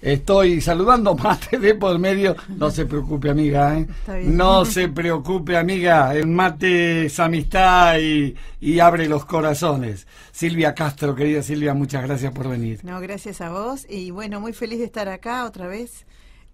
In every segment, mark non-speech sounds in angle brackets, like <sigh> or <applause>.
Estoy saludando mate de por medio. No se preocupe, amiga. ¿eh? No se preocupe, amiga. El mate es amistad y, abre los corazones. Silvia Castro, querida Silvia, muchas gracias por venir. No, gracias a vos. Y bueno, muy feliz de estar acá otra vez.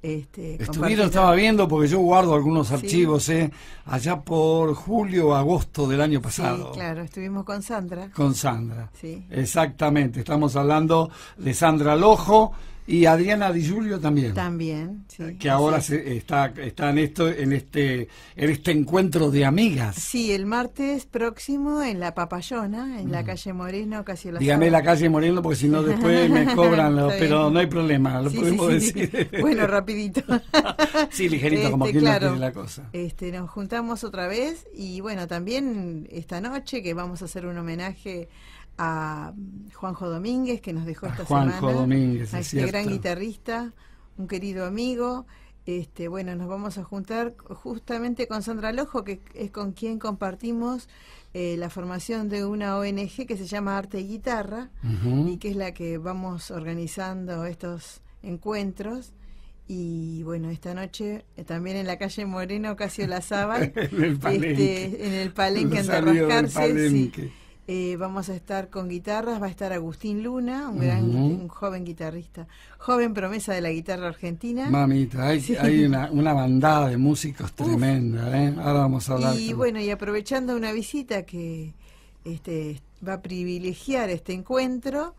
Este, Estuvieron, estaba viendo, porque yo guardo algunos archivos, ¿eh? allá por julio, o agosto del año pasado. claro, estuvimos con Sandra. Con Sandra. Sí. Exactamente, estamos hablando de Sandra Lojo y Adriana Di Giulio también. También, sí. Que ahora Se, está, está en, esto, en, este, en este encuentro de amigas. Sí, el martes próximo en La Papayona, en la mm. calle Moreno, casi la Dígame la calle Moreno porque si no <laughs> después me cobran, pero no hay problema, lo podemos decir. <laughs> Bueno, rapidito. <laughs> sí, ligerito, este, como quien claro, la cosa. Este, nos juntamos otra vez y bueno, también esta noche que vamos a hacer un homenaje a mm, Juanjo Domínguez, que nos dejó esta Juanjo semana. Domínguez, a este gran guitarrista, un querido amigo. Este, bueno, nos vamos a juntar justamente con Sandra Lojo, que es con quien compartimos eh, la formación de una ONG que se llama Arte y Guitarra y que es la que vamos organizando estos encuentros. Y bueno, esta noche eh, también en la calle Moreno, Casio La <laughs> este, en el Palenque, este, en el Palenque, eh, vamos a estar con guitarras, va a estar Agustín Luna, un, gran, joven guitarrista, joven promesa de la guitarra argentina. Mamita, hay, una, bandada de músicos tremenda, ¿eh? ahora vamos a hablar. Y bueno, y aprovechando una visita que este, va a privilegiar este encuentro,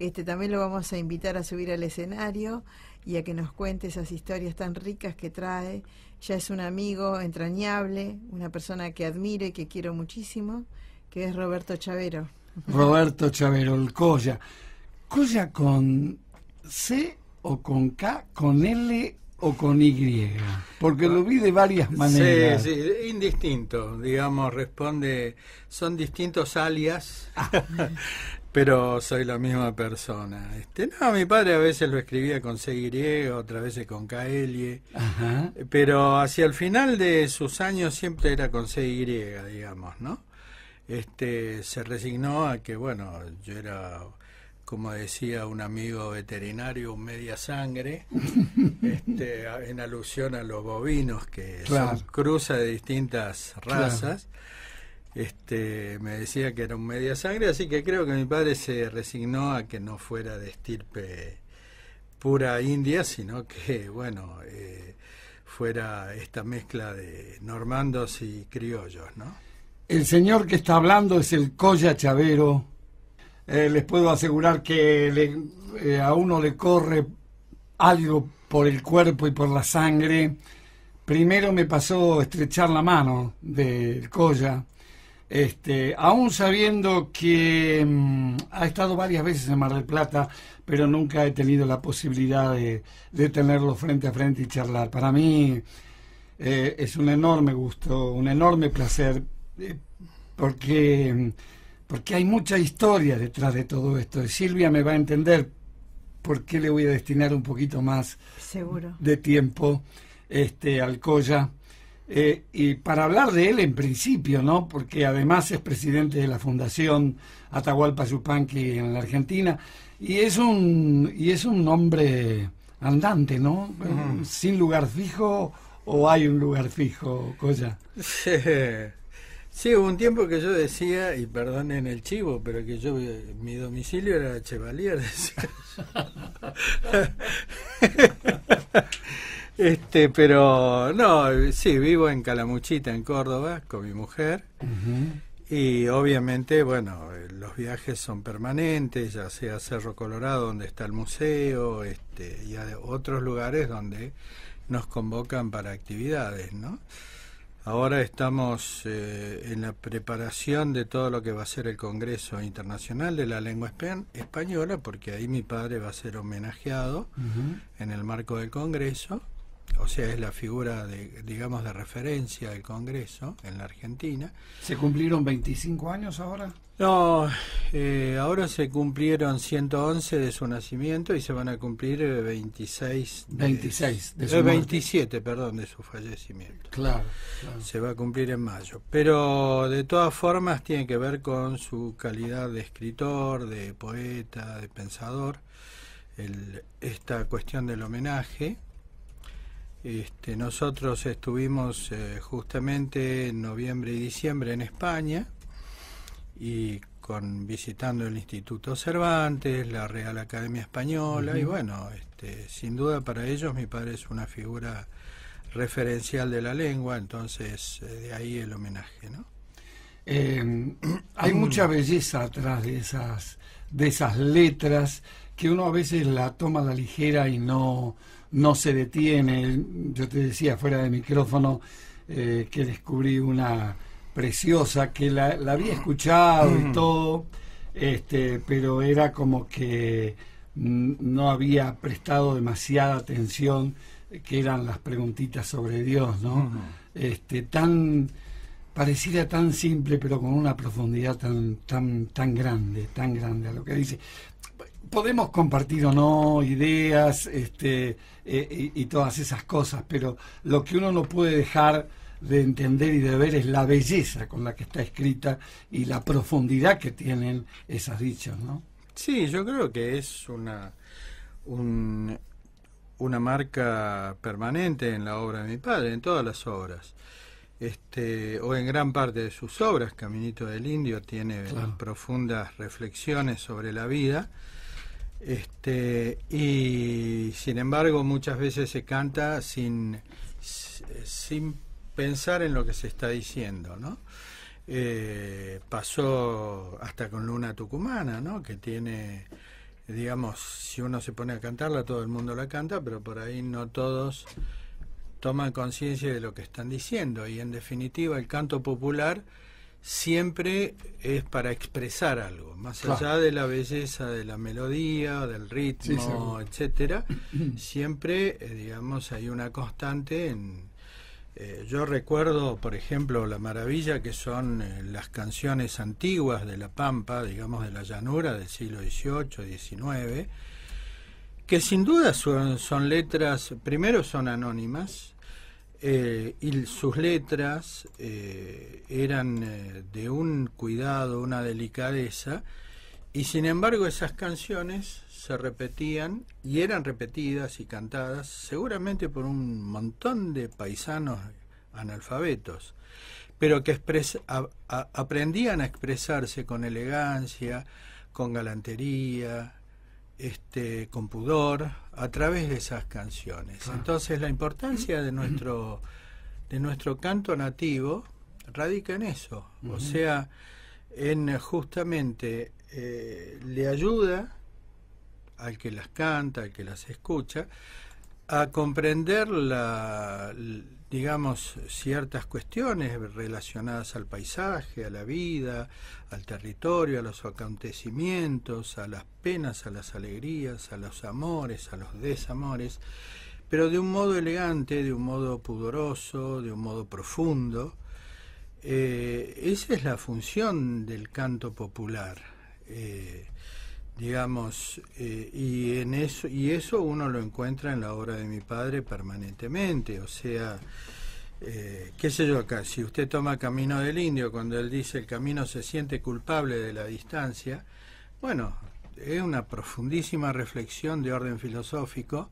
este, también lo vamos a invitar a subir al escenario y a que nos cuente esas historias tan ricas que trae. Ya es un amigo entrañable, una persona que admiro y que quiero muchísimo. Que es Roberto Chavero. Roberto Chavero, el Coya. ¿Colla con C o con K, con L o con Y, porque lo vi de varias maneras. Sí, sí, indistinto, digamos, responde, son distintos alias, ah. <laughs> pero soy la misma persona. Este, no, mi padre a veces lo escribía con CY, otras veces con KL, e. pero hacia el final de sus años siempre era con Y, digamos, ¿no? este, se resignó a que, bueno, yo era, como decía un amigo veterinario, media sangre, <laughs> este, en alusión a los bovinos, que son cruza de distintas razas. Este, me decía que era un media sangre, así que creo que mi padre se resignó a que no fuera de estirpe pura india, sino que, bueno, eh, fuera esta mezcla de normandos y criollos, ¿no? El señor que está hablando es el Colla Chavero. Eh, les puedo asegurar que eh, a uno le corre algo por el cuerpo y por la sangre. Primero me pasó estrechar la mano del Colla, este, aún sabiendo que mm, ha estado varias veces en Mar del Plata, pero nunca he tenido la posibilidad de, tenerlo frente a frente y charlar. Para mí eh, es un enorme gusto, un enorme placer eh, porque, porque hay mucha historia detrás de todo esto. Silvia me va a entender por qué le voy a destinar un poquito más Seguro. de tiempo este, al Coya Eh, y para hablar de él en principio, ¿no? Porque además es presidente de la Fundación Atahualpa Yupanqui en la Argentina y es un y es un hombre andante, ¿no? Sin lugar fijo o hay un lugar fijo, Colla. <laughs> Sí, hubo un tiempo que yo decía, y perdonen el chivo, pero que yo, eh, mi domicilio era Chevalier. <laughs> este, pero no, sí, vivo en Calamuchita, en Córdoba, con mi mujer. Y obviamente, bueno, eh, los viajes son permanentes, ya sea Cerro Colorado, donde está el museo, este, y a otros lugares donde nos convocan para actividades, ¿no? Ahora estamos eh, en la preparación de todo lo que va a ser el Congreso Internacional de la Lengua Española, porque ahí mi padre va a ser homenajeado en el marco del Congreso, o sea, es la figura, digamos, de referencia del Congreso en la Argentina. ¿Se cumplieron 25 años ahora? No, eh, ahora se cumplieron 111 de su nacimiento y se van a cumplir 26 eh, de, 26 de eh, su 27, perdón, de su fallecimiento. Claro, Se va a cumplir en mayo. Pero de todas formas tiene que ver con su calidad de escritor, de poeta, de pensador. esta cuestión del homenaje. Este, nosotros estuvimos justamente en noviembre y diciembre en España y con visitando el Instituto Cervantes, la Real Academia Española y bueno, este, sin duda para ellos mi padre es una figura referencial de la lengua, entonces eh, de ahí el homenaje, em, <clears throat> hay mucha belleza atrás de esas de esas letras que uno a veces la toma a la ligera y no se detiene. Yo te decía fuera de micrófono eh, que descubrí una preciosa que la, había escuchado y todo, este, pero era como que mm, no había prestado demasiada atención, que eran las preguntitas sobre Dios, ¿no? Este, tan pareciera tan simple, pero con una profundidad tan, tan, tan grande, tan grande a lo que dice. Podemos compartir o no ideas este, eh, y todas esas cosas, pero lo que uno no puede dejar de entender y de ver es la belleza con la que está escrita y la profundidad que tienen esas dichas, ¿no? Sí, yo creo que es una una marca permanente en la obra de mi padre, en todas las obras. Este, o en gran parte de sus obras, Caminito del Indio tiene profundas reflexiones sobre la vida. Este, y sin embargo, muchas veces se canta sin, sin pensar en lo que se está diciendo, ¿no? Eh, pasó hasta con Luna Tucumana, ¿no? Que tiene, digamos, si uno se pone a cantarla, todo el mundo la canta, pero por ahí no todos toman conciencia de lo que están diciendo. Y en definitiva, el canto popular siempre es para expresar algo, más allá de la belleza de la melodía, del ritmo, etcétera, siempre, eh, digamos, hay una constante en, eh, yo recuerdo, por ejemplo, la maravilla que son eh, las canciones antiguas de La Pampa, digamos de la llanura del siglo XVIII, XIX, que sin duda son, letras, primero son anónimas, eh, y sus letras eran de un cuidado, una delicadeza, y sin embargo esas canciones se repetían y eran repetidas y cantadas seguramente por un montón de paisanos analfabetos, pero que aprendían a expresarse con elegancia, con galantería, este, con pudor, a través de esas canciones. Entonces la importancia de nuestro, de nuestro canto nativo radica en eso, o sea, en justamente eh, le ayuda al que las canta, al que las escucha, a comprender digamos ciertas cuestiones relacionadas al paisaje, a la vida, al territorio, a los acontecimientos, a las penas, a las alegrías, a los amores, a los desamores, pero de un modo elegante, de un modo pudoroso, de un modo profundo. Eh, esa es la función del canto popular. Eh, digamos eh, y en eso y eso uno lo encuentra en la obra de mi padre permanentemente o sea eh, qué sé yo acá si usted toma camino del indio cuando él dice el camino se siente culpable de la distancia bueno es una profundísima reflexión de orden filosófico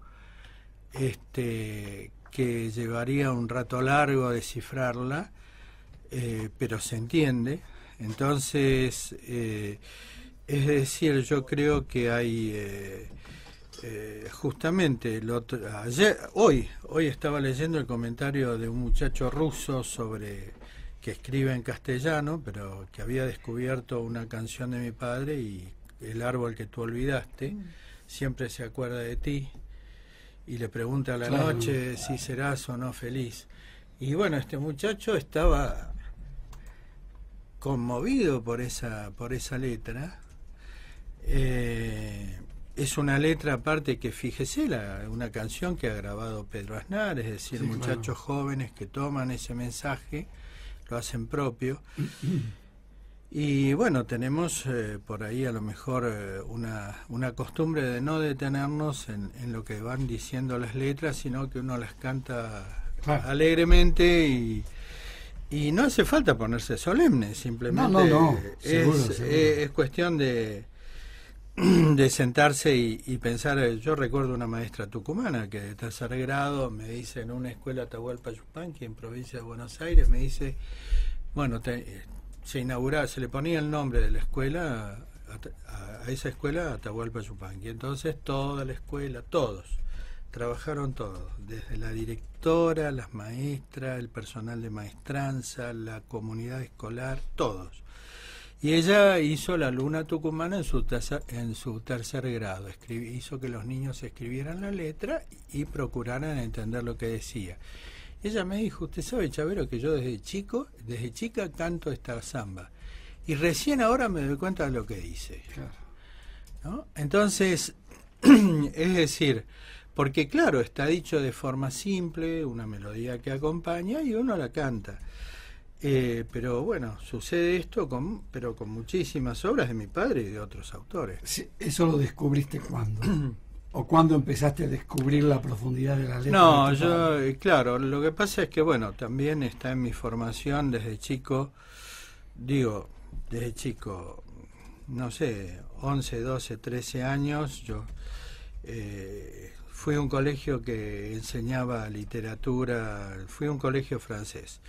este que llevaría un rato largo a descifrarla eh, pero se entiende entonces es decir, yo creo que hay eh, eh, justamente ayer, hoy, hoy estaba leyendo el comentario de un muchacho ruso sobre que escribe en castellano, pero que había descubierto una canción de mi padre y el árbol que tú olvidaste mm. siempre se acuerda de ti y le pregunta a la noche si serás o no feliz. Y bueno, este muchacho estaba conmovido por esa por esa letra eh, es una letra aparte que fíjese, la, una canción que ha grabado Pedro Aznar, es decir, muchachos jóvenes que toman ese mensaje, lo hacen propio. <clears throat> y bueno, tenemos eh, por ahí a lo mejor eh, una, costumbre de no detenernos en, lo que van diciendo las letras, sino que uno las canta alegremente y, no hace falta ponerse solemne, simplemente no, es, cuestión de, <clears throat> de sentarse y, pensar, eh, yo recuerdo una maestra tucumana que de tercer grado me dice en una escuela Atahualpa Yupanqui en provincia de Buenos Aires, me dice, bueno, eh, se inauguraba, se le ponía el nombre de la escuela a, esa escuela Atahualpa Yupanqui. Entonces toda la escuela, todos, trabajaron todos, desde la directora, las maestras, el personal de maestranza, la comunidad escolar, todos. Y ella hizo la luna tucumana en su, tercer, en su tercer grado, hizo que los niños escribieran la letra y procuraran entender lo que decía. Ella me dijo, usted sabe, Chavero, que yo desde chico, desde chica canto esta samba. Y recién ahora me doy cuenta de lo que dice. Entonces, <clears throat> es decir, porque claro, está dicho de forma simple, una melodía que acompaña y uno la canta. Eh, pero bueno, sucede esto, con, pero con muchísimas obras de mi padre y de otros autores. ¿Eso lo descubriste cuándo? ¿O cuándo empezaste a descubrir la profundidad de la letra? No, yo, eh, claro, lo que pasa es que, bueno, también está en mi formación desde chico, digo, desde chico, no sé, 11, 12, 13 años, yo eh, fui a un colegio que enseñaba literatura, fui a un colegio francés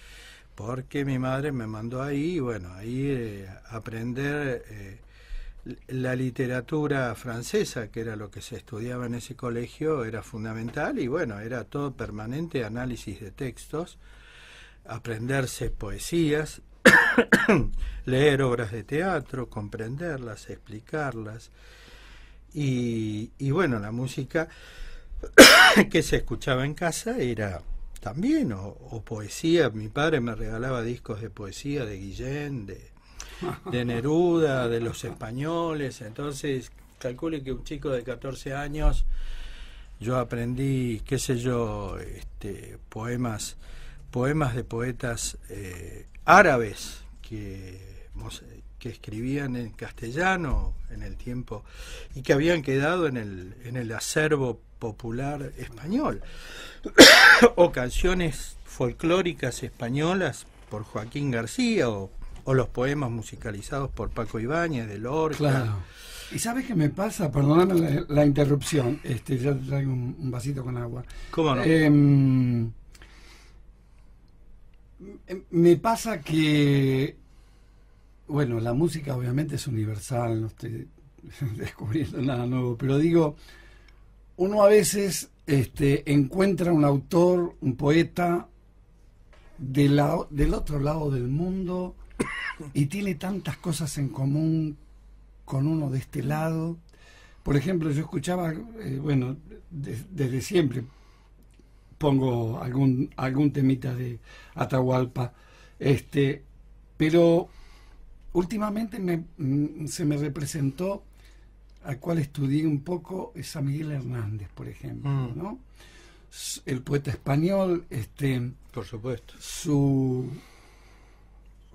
porque mi madre me mandó ahí, bueno, ahí eh, aprender eh, la literatura francesa, que era lo que se estudiaba en ese colegio, era fundamental y bueno, era todo permanente análisis de textos, aprenderse poesías, <coughs> leer obras de teatro, comprenderlas, explicarlas. y bueno, la música <coughs> que se escuchaba en casa era también, o, poesía. Mi padre me regalaba discos de poesía de Guillén, de, <laughs> Neruda, de los españoles. Entonces, calcule que un chico de 14 años, yo aprendí, qué sé yo, este, poemas, poemas de poetas eh, árabes que, que escribían en castellano en el tiempo y que habían quedado en el, en el acervo popular español, <coughs> o canciones folclóricas españolas por Joaquín García, o, los poemas musicalizados por Paco Ibáñez de Lorca. Claro. ¿Y sabes qué me pasa? Perdóname la, interrupción, este, ya traigo un, vasito con agua. ¿Cómo no? Em, em, me pasa que, bueno, la música obviamente es universal, no estoy <laughs> descubriendo nada nuevo, pero digo, uno a veces este, encuentra un autor, un poeta del otro lado del mundo y tiene tantas cosas en común con uno de este lado. Por ejemplo, yo escuchaba, eh, bueno, desde siempre pongo algún, algún temita de Atahualpa, este, pero últimamente mm, se me representó al cual estudié un poco es a Miguel Hernández, por ejemplo, mm. El poeta español, este, por supuesto, su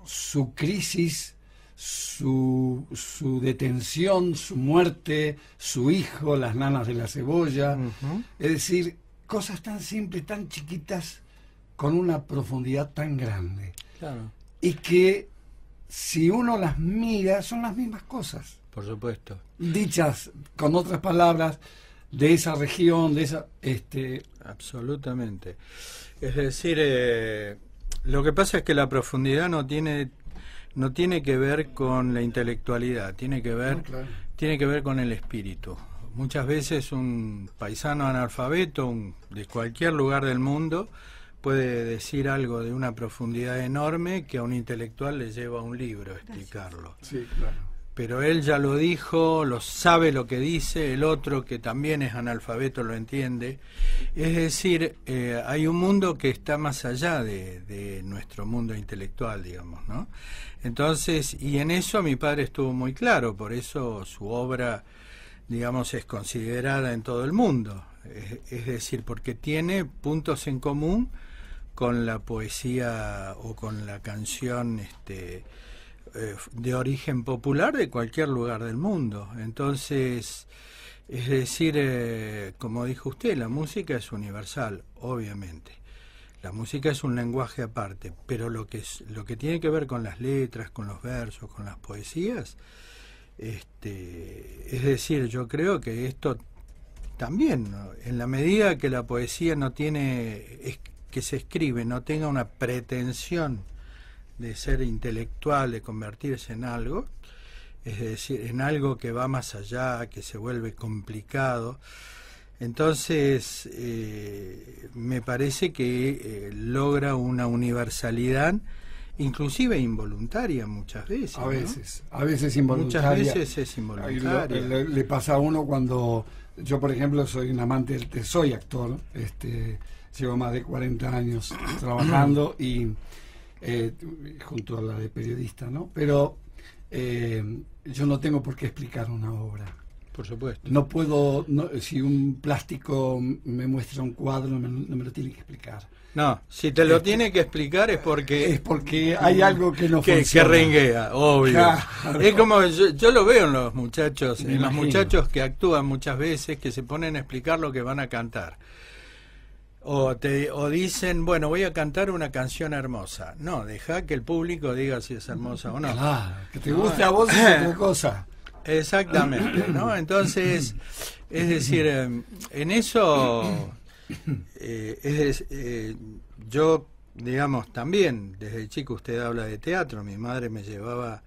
su crisis, su, su detención, su muerte, su hijo, las nanas de la cebolla, es decir, cosas tan simples, tan chiquitas, con una profundidad tan grande, claro. y que si uno las mira son las mismas cosas por supuesto. Dichas con otras palabras de esa región, de esa... Este... Absolutamente. Es decir, eh, lo que pasa es que la profundidad no tiene no tiene que ver con la intelectualidad, tiene que ver, tiene que ver con el espíritu. Muchas veces un paisano analfabeto de cualquier lugar del mundo puede decir algo de una profundidad enorme que a un intelectual le lleva un libro explicarlo. Sí, claro pero él ya lo dijo, lo sabe lo que dice, el otro que también es analfabeto lo entiende. Es decir, eh, hay un mundo que está más allá de, nuestro mundo intelectual, digamos, ¿no? Entonces, y en eso mi padre estuvo muy claro, por eso su obra, digamos, es considerada en todo el mundo. es, es decir, porque tiene puntos en común con la poesía o con la canción, este, eh, de origen popular de cualquier lugar del mundo. Entonces, es decir, eh, como dijo usted, la música es universal, obviamente. La música es un lenguaje aparte, pero lo que, es, lo que tiene que ver con las letras, con los versos, con las poesías, este, es decir, yo creo que esto también, en la medida que la poesía no tiene, que se escribe, no tenga una pretensión de ser intelectual, de convertirse en algo, es decir, en algo que va más allá, que se vuelve complicado. Entonces, eh, me parece que eh, logra una universalidad, inclusive involuntaria muchas veces. A veces, a veces involuntaria. Muchas veces es involuntaria. Le, pasa a uno cuando, yo por ejemplo soy un amante del soy actor, este, llevo más de 40 años trabajando y eh, junto a la de periodista, ¿no? Pero eh, yo no tengo por qué explicar una obra. Por supuesto. No puedo, si un plástico me muestra un cuadro, no me, lo tiene que explicar. No, si te lo tiene que explicar es porque... Es porque hay mm, algo que no que, funciona. Que obvio. Es como, yo, lo veo en los muchachos, en los muchachos que actúan muchas veces, que se ponen a explicar lo que van a cantar. O, te, o dicen, bueno, voy a cantar una canción hermosa. No, deja que el público diga si es hermosa o no. Ah, que te guste a vos es <coughs> cosa. Exactamente, ¿no? Entonces, es decir, em, en eso, <coughs> eh, es, eh, yo, digamos, también, desde chico usted habla de teatro, mi madre me llevaba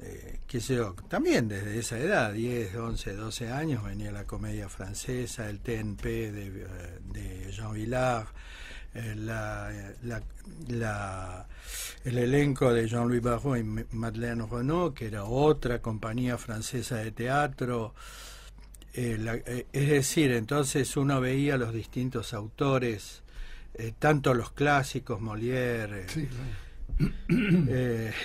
eh, qué sé yo, también desde esa edad, 10, 11, 12 años, venía la comedia francesa, el TNP eh, de, Jean Villard, eh, eh, la, la, el elenco de Jean-Louis Barrault y Madeleine Renaud, que era otra compañía francesa de teatro. es decir, entonces uno veía los distintos autores, tanto los clásicos, Molière,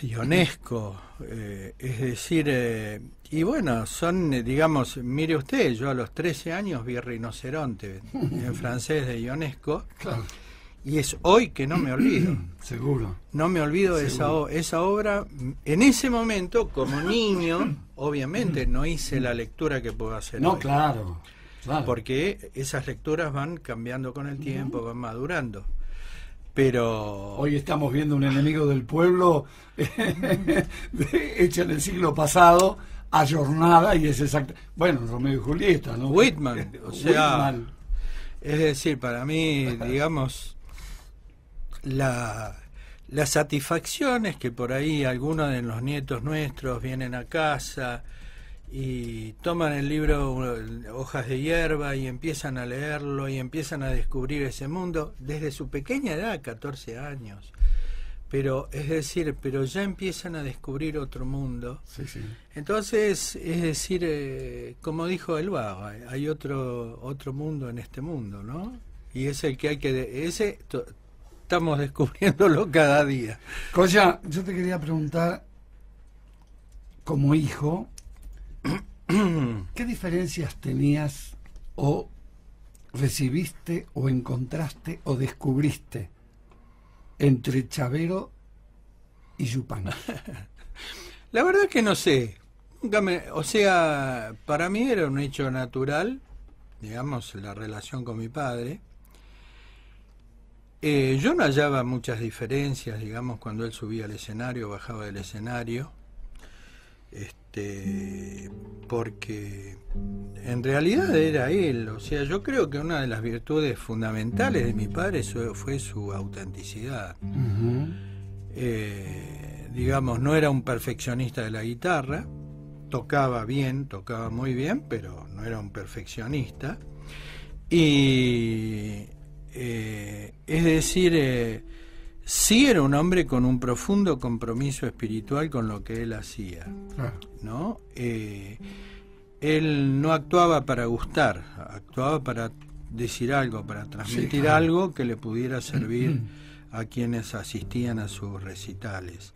Ionesco, eh, eh, es decir, eh, y bueno, son, digamos, mire usted, yo a los 13 años vi Rinoceronte en francés de Ionesco. Y es hoy que no me olvido. <clears throat> Seguro. No me olvido de esa, obra. En ese momento, como niño, obviamente no hice la lectura que puedo hacer. No, claro. Claro. Porque esas lecturas van cambiando con el tiempo, van madurando pero... Hoy estamos viendo un enemigo del pueblo <laughs> hecho en el siglo pasado, jornada y es exacto. Bueno, Romeo y Julieta, ¿no? Whitman, o sea... Es decir, para mí, digamos, la, las satisfacciones que por ahí algunos de los nietos nuestros vienen a casa, y toman el libro Hojas de Hierba y empiezan a leerlo y empiezan a descubrir ese mundo desde su pequeña edad, 14 años. Pero es decir, pero ya empiezan a descubrir otro mundo. Entonces, es decir, eh, como dijo el Baba, hay otro otro mundo en este mundo, ¿no? Y es el que hay que ese estamos descubriéndolo cada día. Coya, yo te quería preguntar como hijo, <clears throat> ¿Qué diferencias tenías o recibiste o encontraste o descubriste entre Chavero y Yupan? <laughs> La verdad que no sé. o sea, para mí era un hecho natural, digamos, la relación con mi padre. Eh, yo no hallaba muchas diferencias, digamos, cuando él subía al escenario, bajaba del escenario. Este, este, porque en realidad era él, o sea, yo creo que una de las virtudes fundamentales de mi padre fue su autenticidad. Eh, digamos, no era un perfeccionista de la guitarra, tocaba bien, tocaba muy bien, pero no era un perfeccionista. Y eh, es decir, eh, Sí era un hombre con un profundo compromiso espiritual con lo que él hacía, ah. ¿no? Eh, él no actuaba para gustar, actuaba para decir algo, para transmitir algo que le pudiera <clears throat> servir a quienes asistían a sus recitales.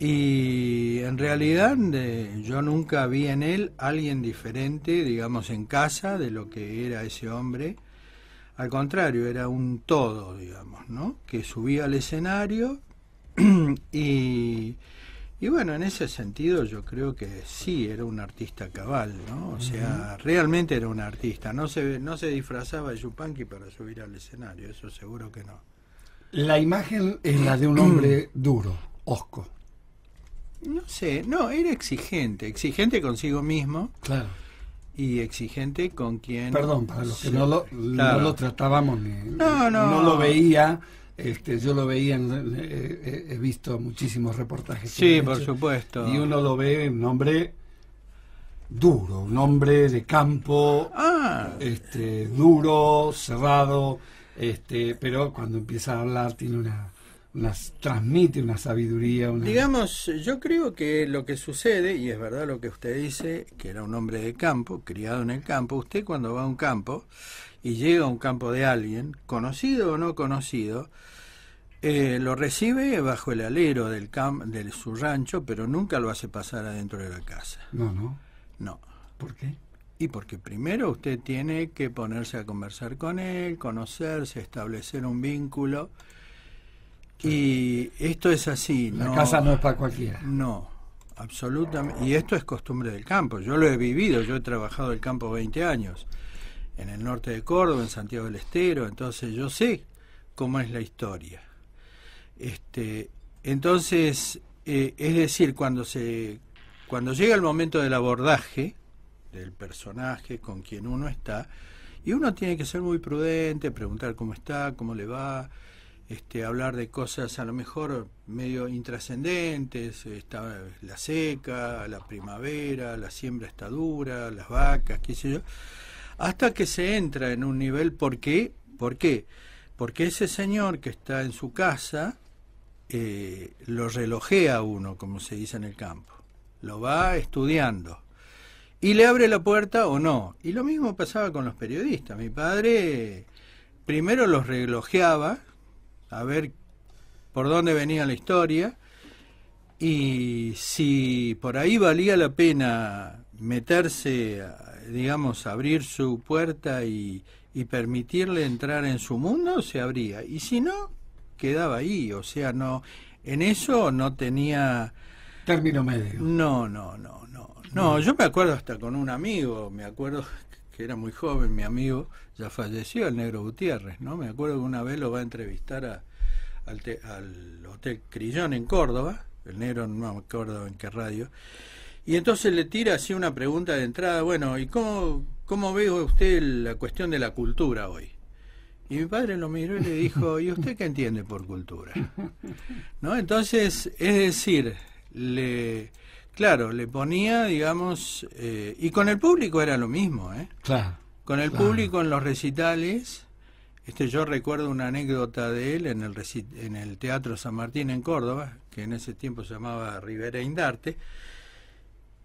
Y en realidad yo nunca vi en él alguien diferente, digamos, en casa de lo que era ese hombre al contrario, era un todo, digamos, ¿no? Que subía al escenario <clears throat> y, y bueno, en ese sentido yo creo que sí, era un artista cabal, ¿no? O sea, realmente era un artista, no se, no se disfrazaba de Yupanqui para subir al escenario, eso seguro que no. La imagen es la de un hombre <clears throat> duro, osco. No sé, no, era exigente, exigente consigo mismo. Claro y exigente con quien... Perdón, para los que no, lo, tratábamos, no, lo veía, este, yo lo veía, eh, eh, he, visto muchísimos reportajes. Sí, por supuesto. Y uno lo ve, un hombre duro, un hombre de campo, ah. este, duro, cerrado, este, pero cuando empieza a hablar tiene una las transmite una sabiduría. Digamos, yo creo que lo que sucede, y es verdad lo que usted dice, que era un hombre de campo, criado en el campo, usted cuando va a un campo y llega a un campo de alguien, conocido o no conocido, eh, lo recibe bajo el alero del de su rancho, pero nunca lo hace pasar adentro de la casa. No, no. No. ¿Por qué? Y porque primero usted tiene que ponerse a conversar con él, conocerse, establecer un vínculo y esto es así. La casa no es para cualquiera. No, absolutamente. Y esto es costumbre del campo. Yo lo he vivido, yo he trabajado el campo 20 años, en el norte de Córdoba, en Santiago del Estero, entonces yo sé cómo es la historia. Este, entonces, eh, es decir, cuando, se, cuando llega el momento del abordaje del personaje con quien uno está, y uno tiene que ser muy prudente, preguntar cómo está, cómo le va, este, hablar de cosas a lo mejor medio intrascendentes, está la seca, la primavera, la siembra está dura, las vacas, qué sé yo, hasta que se entra en un nivel, ¿por qué? ¿Por qué? Porque ese señor que está en su casa eh, lo relojea a uno, como se dice en el campo, lo va estudiando. Y le abre la puerta o no. Y lo mismo pasaba con los periodistas. Mi padre primero los relojeaba, a ver por dónde venía la historia y si por ahí valía la pena meterse, digamos, abrir su puerta y, y permitirle entrar en su mundo, se abría. Y si no, quedaba ahí. O sea, no, en eso no tenía... Término medio. No, no, no, no. No, yo me acuerdo hasta con un amigo, me acuerdo era muy joven, mi amigo, ya falleció, el negro Gutiérrez, ¿no? Me acuerdo que una vez lo va a entrevistar al, Hotel Crillón en Córdoba, el negro no me acuerdo en qué radio, y entonces le tira así una pregunta de entrada, bueno, ¿y cómo, cómo ve usted la cuestión de la cultura hoy? Y mi padre lo miró y le dijo, ¿y usted qué entiende por cultura? ¿No? Entonces, es decir, le, Claro, le ponía, digamos, eh, y con el público era lo mismo, ¿eh? Claro. Con el público en los recitales, este, yo recuerdo una anécdota de él en el, Teatro San Martín en Córdoba, que en ese tiempo se llamaba Rivera Indarte,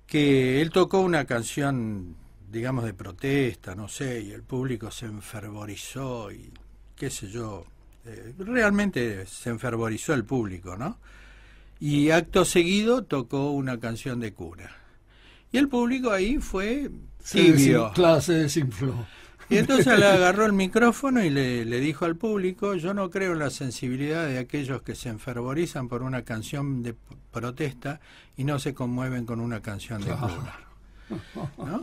que él tocó una canción, digamos, de protesta, no sé, y el público se enfervorizó y qué sé yo, eh, realmente se enfervorizó el público, ¿no? y acto seguido tocó una canción de cura. Y el público ahí fue tibio. Se Y entonces <laughs> le agarró el micrófono y le, dijo al público, yo no creo en la sensibilidad de aquellos que se enfervorizan por una canción de protesta y no se conmueven con una canción de cura.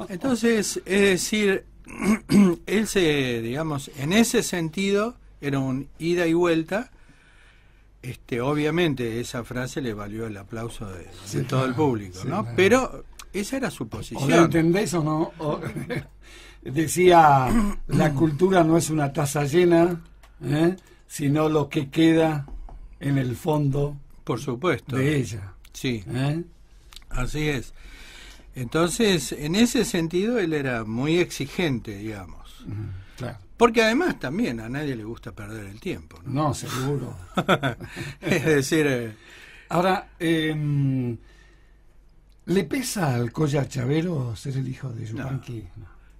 Entonces, es decir, <clears throat> él se, digamos, en ese sentido era un ida y vuelta este, obviamente esa frase le valió el aplauso de, todo el público, ¿no? Pero esa era su posición. ¿O entendés o no? <laughs> decía, la cultura no es una taza llena, ¿eh? sino lo que queda en el fondo. Por supuesto. De ella. Sí. ¿eh? Así es. Entonces, en ese sentido, él era muy exigente, digamos. Claro. Porque además también a nadie le gusta perder el tiempo. No, no seguro. <laughs> es decir... Eh, Ahora, em, ¿le pesa al Colla Chavero ser el hijo de Yupanqui?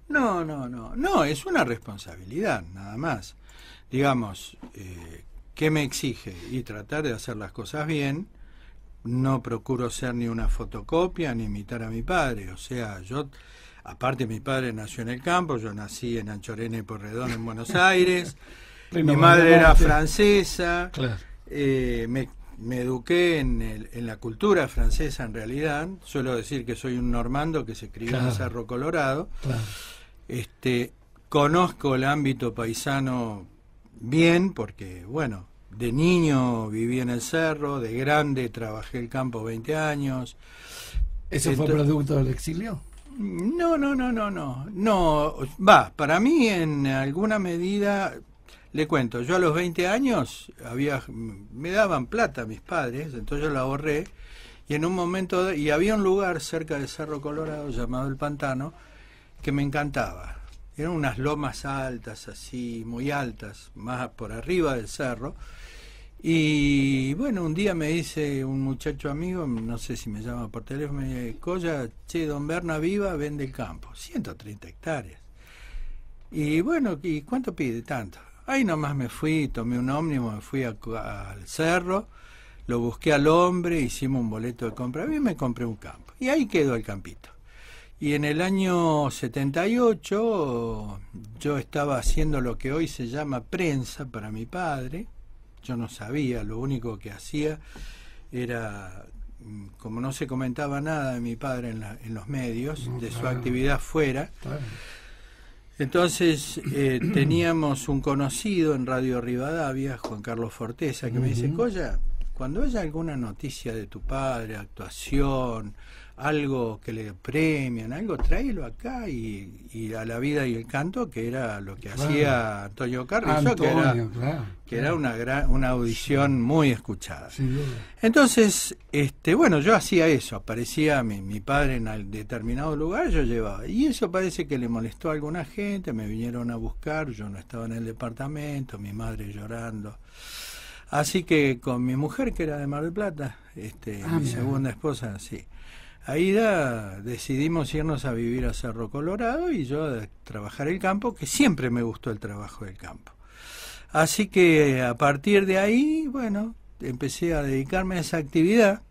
No, no, no, no, no, es una responsabilidad, nada más. Digamos, eh, ¿qué me exige? Y tratar de hacer las cosas bien. No procuro ser ni una fotocopia ni imitar a mi padre. O sea, yo Aparte, mi padre nació en el campo, yo nací en Anchorena y Porredón, en Buenos <laughs> Aires. mi madre era francesa. Eh, me, eduqué en, la cultura francesa, en realidad. Suelo decir que soy un normando que se crió en Cerro Colorado. Este, conozco el ámbito paisano bien, porque, bueno, de niño viví en el cerro, de grande trabajé el campo 20 años. ¿Eso fue producto del exilio? No, no, no, no, no. No, va, para mí en alguna medida, le cuento, yo a los 20 años había, me daban plata mis padres, entonces yo la ahorré y en un momento, y había un lugar cerca del Cerro Colorado llamado El Pantano que me encantaba. Eran unas lomas altas así, muy altas, más por arriba del cerro y bueno, un día me dice un muchacho amigo, no sé si me llama por teléfono, me dice, che, don Berna Viva vende el campo, 130 hectáreas. Y bueno, ¿y cuánto pide? Tanto. Ahí nomás me fui, tomé un ómnibus, me fui al cerro, lo busqué al hombre, hicimos un boleto de compra, a mí me compré un campo. Y ahí quedó el campito. Y en el año 78 yo estaba haciendo lo que hoy se llama prensa para mi padre, yo no sabía, lo único que hacía era, mm, como no se comentaba nada de mi padre en, los medios, de su actividad fuera, entonces eh, <clears throat> teníamos un conocido en Radio Rivadavia, Juan Carlos Forteza, que me dice, Coya, cuando haya alguna noticia de tu padre, actuación, algo que le premian, algo, tráelo acá y, a la vida y el canto, que era lo que hacía Antonio Carlos que era, una, una audición muy escuchada. Entonces, este, bueno, yo hacía eso, aparecía mi, mi padre en determinado lugar, yo llevaba, y eso parece que le molestó a alguna gente, me vinieron a buscar, yo no estaba en el departamento, mi madre llorando. Así que con mi mujer, que era de Mar del Plata, este, ah, mi segunda esposa, sí. Aida decidimos irnos a vivir a Cerro Colorado y yo a trabajar el campo, que siempre me gustó el trabajo del campo. Así que a partir de ahí, bueno, empecé a dedicarme a esa actividad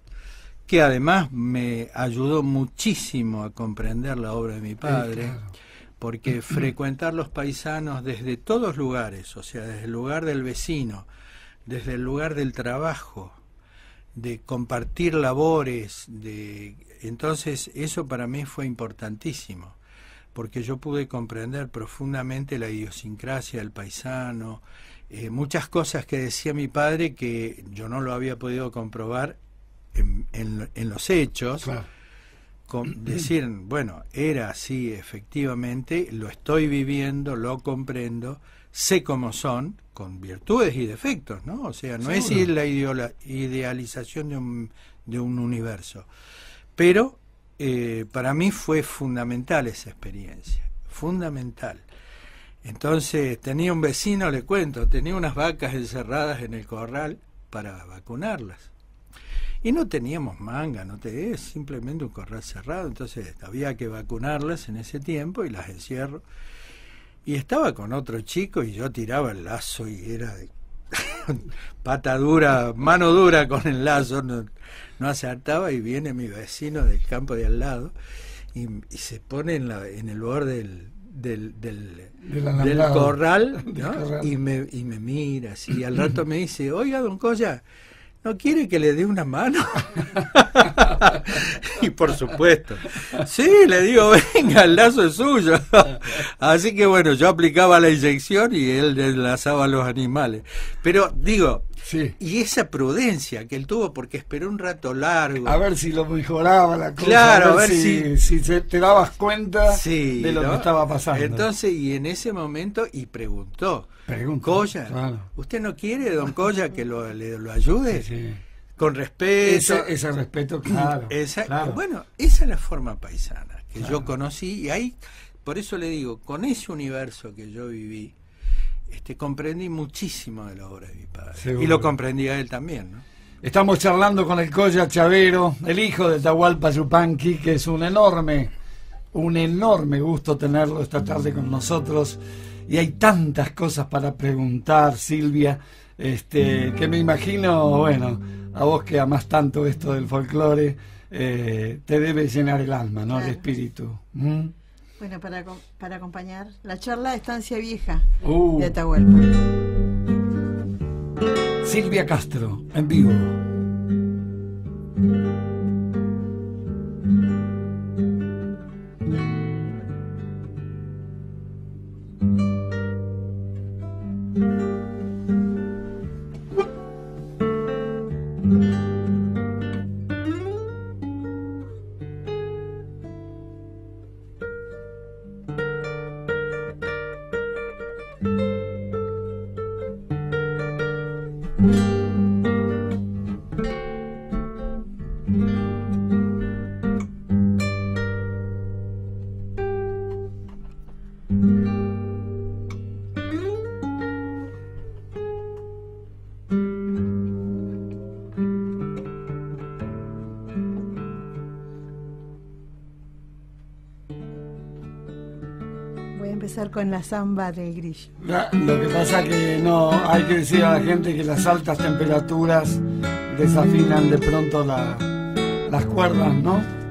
que además me ayudó muchísimo a comprender la obra de mi padre, porque <clears throat> frecuentar los paisanos desde todos lugares, o sea, desde el lugar del vecino, desde el lugar del trabajo, de compartir labores, de entonces eso para mí fue importantísimo, porque yo pude comprender profundamente la idiosincrasia del paisano, eh, muchas cosas que decía mi padre que yo no lo había podido comprobar en, en, los hechos. Con, decir, bueno, era así, efectivamente, lo estoy viviendo, lo comprendo, sé cómo son, con virtudes y defectos, ¿no? O sea, no es es la idealización de un, de un universo. Pero eh, para mí fue fundamental esa experiencia, fundamental. Entonces tenía un vecino, le cuento, tenía unas vacas encerradas en el corral para vacunarlas. Y no teníamos manga, no te es simplemente un corral cerrado, entonces había que vacunarlas en ese tiempo y las encierro. Y estaba con otro chico y yo tiraba el lazo y era de <laughs> pata dura, mano dura con el lazo, no, no, acertaba y viene mi vecino del campo de al lado y, se pone en, la, en el borde del, del, del, corral, Y, me, y me mira así. Y al rato me dice, oiga, don Colla. ¿No quiere que le dé una mano? <laughs> y por supuesto. Sí, le digo, venga, el lazo es suyo. Así que bueno, yo aplicaba la inyección y él deslazaba a los animales. Pero digo, y esa prudencia que él tuvo, porque esperó un rato largo. A ver si lo mejoraba la cosa. Claro, a ver, si, te dabas cuenta de lo que estaba pasando. Entonces, y en ese momento, y preguntó. ¿usted no quiere, don Colla, que lo, le, ayude? Sí, Con respeto. Ese, respeto, <clears throat> claro, Bueno, esa es la forma paisana que yo conocí y ahí, por eso le digo, con ese universo que yo viví, este, comprendí muchísimo de la obra de mi padre. Y lo comprendía él también, ¿no? Estamos charlando con el Coya Chavero, el hijo de Tahualpa Yupanqui, que es un enorme, un enorme gusto tenerlo esta tarde con nosotros. Y hay tantas cosas para preguntar, Silvia, este, que me imagino, bueno, a vos que amas tanto esto del folclore, eh, te debe llenar el alma, ¿no? El espíritu. ¿Mm? Bueno, para, acompañar la charla Estancia Vieja uh. de Atahualpa. Silvia Castro, en vivo. samba del grillo. Ah, lo que pasa que no, hay que decir a la gente que las altas temperaturas desafinan de pronto las cuerdas, ¿no?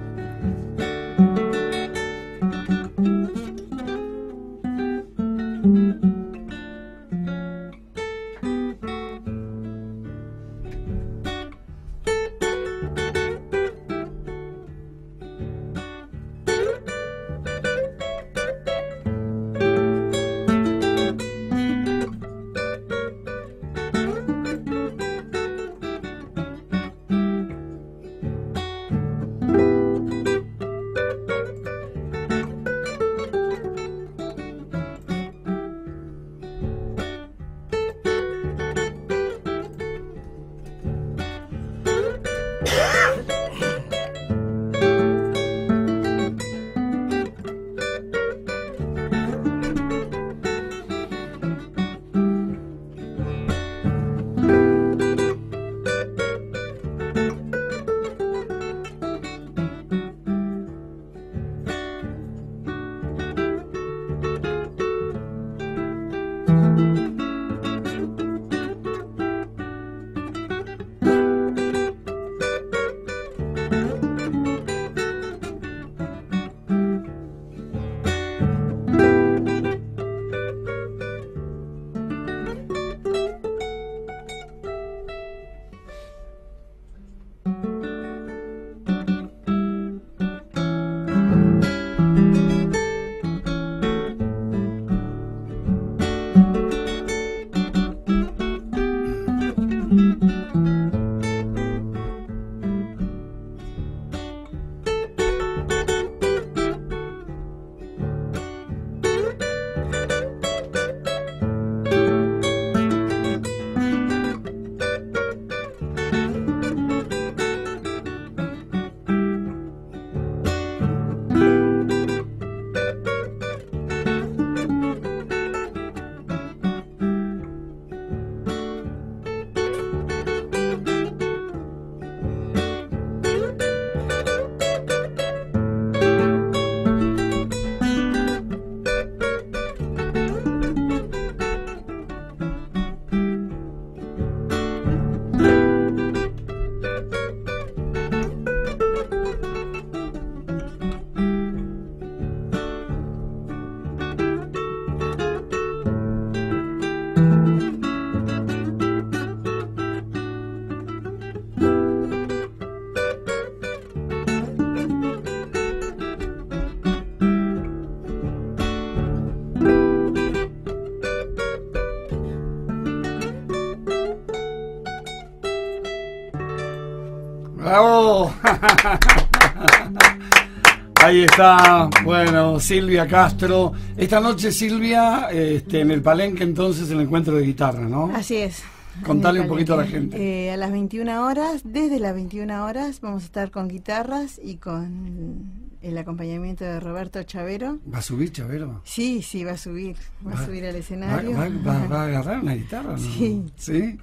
Ahí está, bueno, Silvia Castro. Esta noche, Silvia, este, en el Palenque, entonces, el encuentro de guitarra, ¿no? Así es. Contale un poquito a la gente. Eh, a las 21 horas, desde las 21 horas, vamos a estar con guitarras y con el acompañamiento de Roberto Chavero. ¿Va a subir Chavero? Sí, sí, va a subir. Va, a subir al escenario. Va, a agarrar una guitarra? Sí. ¿Sí?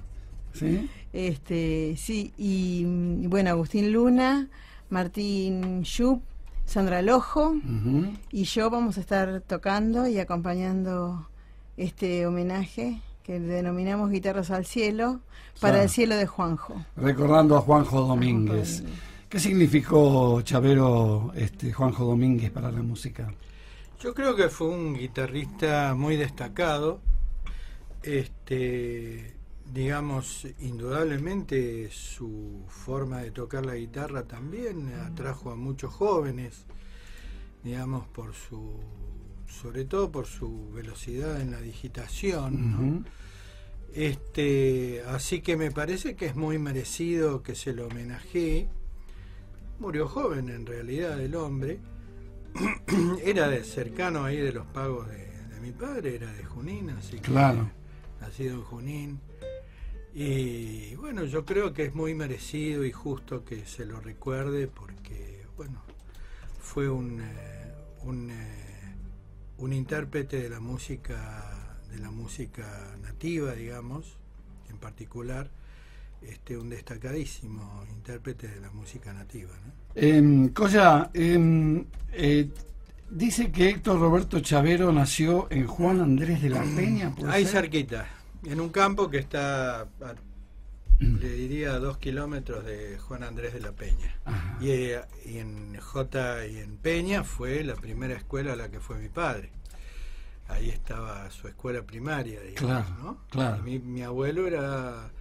¿Sí? Este, sí, y mm, bueno, Agustín Luna, Martín Yup. Sandra Lojo y yo vamos a estar tocando y acompañando este homenaje que denominamos Guitarras al Cielo para el cielo de Juanjo. Recordando a Juanjo Domínguez. ¿Qué significó Chavero este, Juanjo Domínguez para la música? Yo creo que fue un guitarrista muy destacado. Este digamos, indudablemente su forma de tocar la guitarra también atrajo a muchos jóvenes, digamos, por su, sobre todo por su velocidad en la digitación, Este, así que me parece que es muy merecido que se lo homenaje Murió joven en realidad el hombre. <clears throat> era de cercano ahí de los pagos de, mi padre, era de Junín, así que nacido en Junín. Y bueno, yo creo que es muy merecido y justo que se lo recuerde porque, bueno, fue un, eh, eh, un, intérprete de la música de la música nativa, digamos, en particular, este, un destacadísimo intérprete de la música nativa. ¿no? Em, em, eh, dice que Héctor Roberto Chavero nació en Juan Andrés de la Peña. Ahí cerquita. En un campo que está, le diría, a dos kilómetros de Juan Andrés de la Peña. Eh, y, en J y en Peña fue la primera escuela a la que fue mi padre. Ahí estaba su escuela primaria, digamos, claro, mi, abuelo era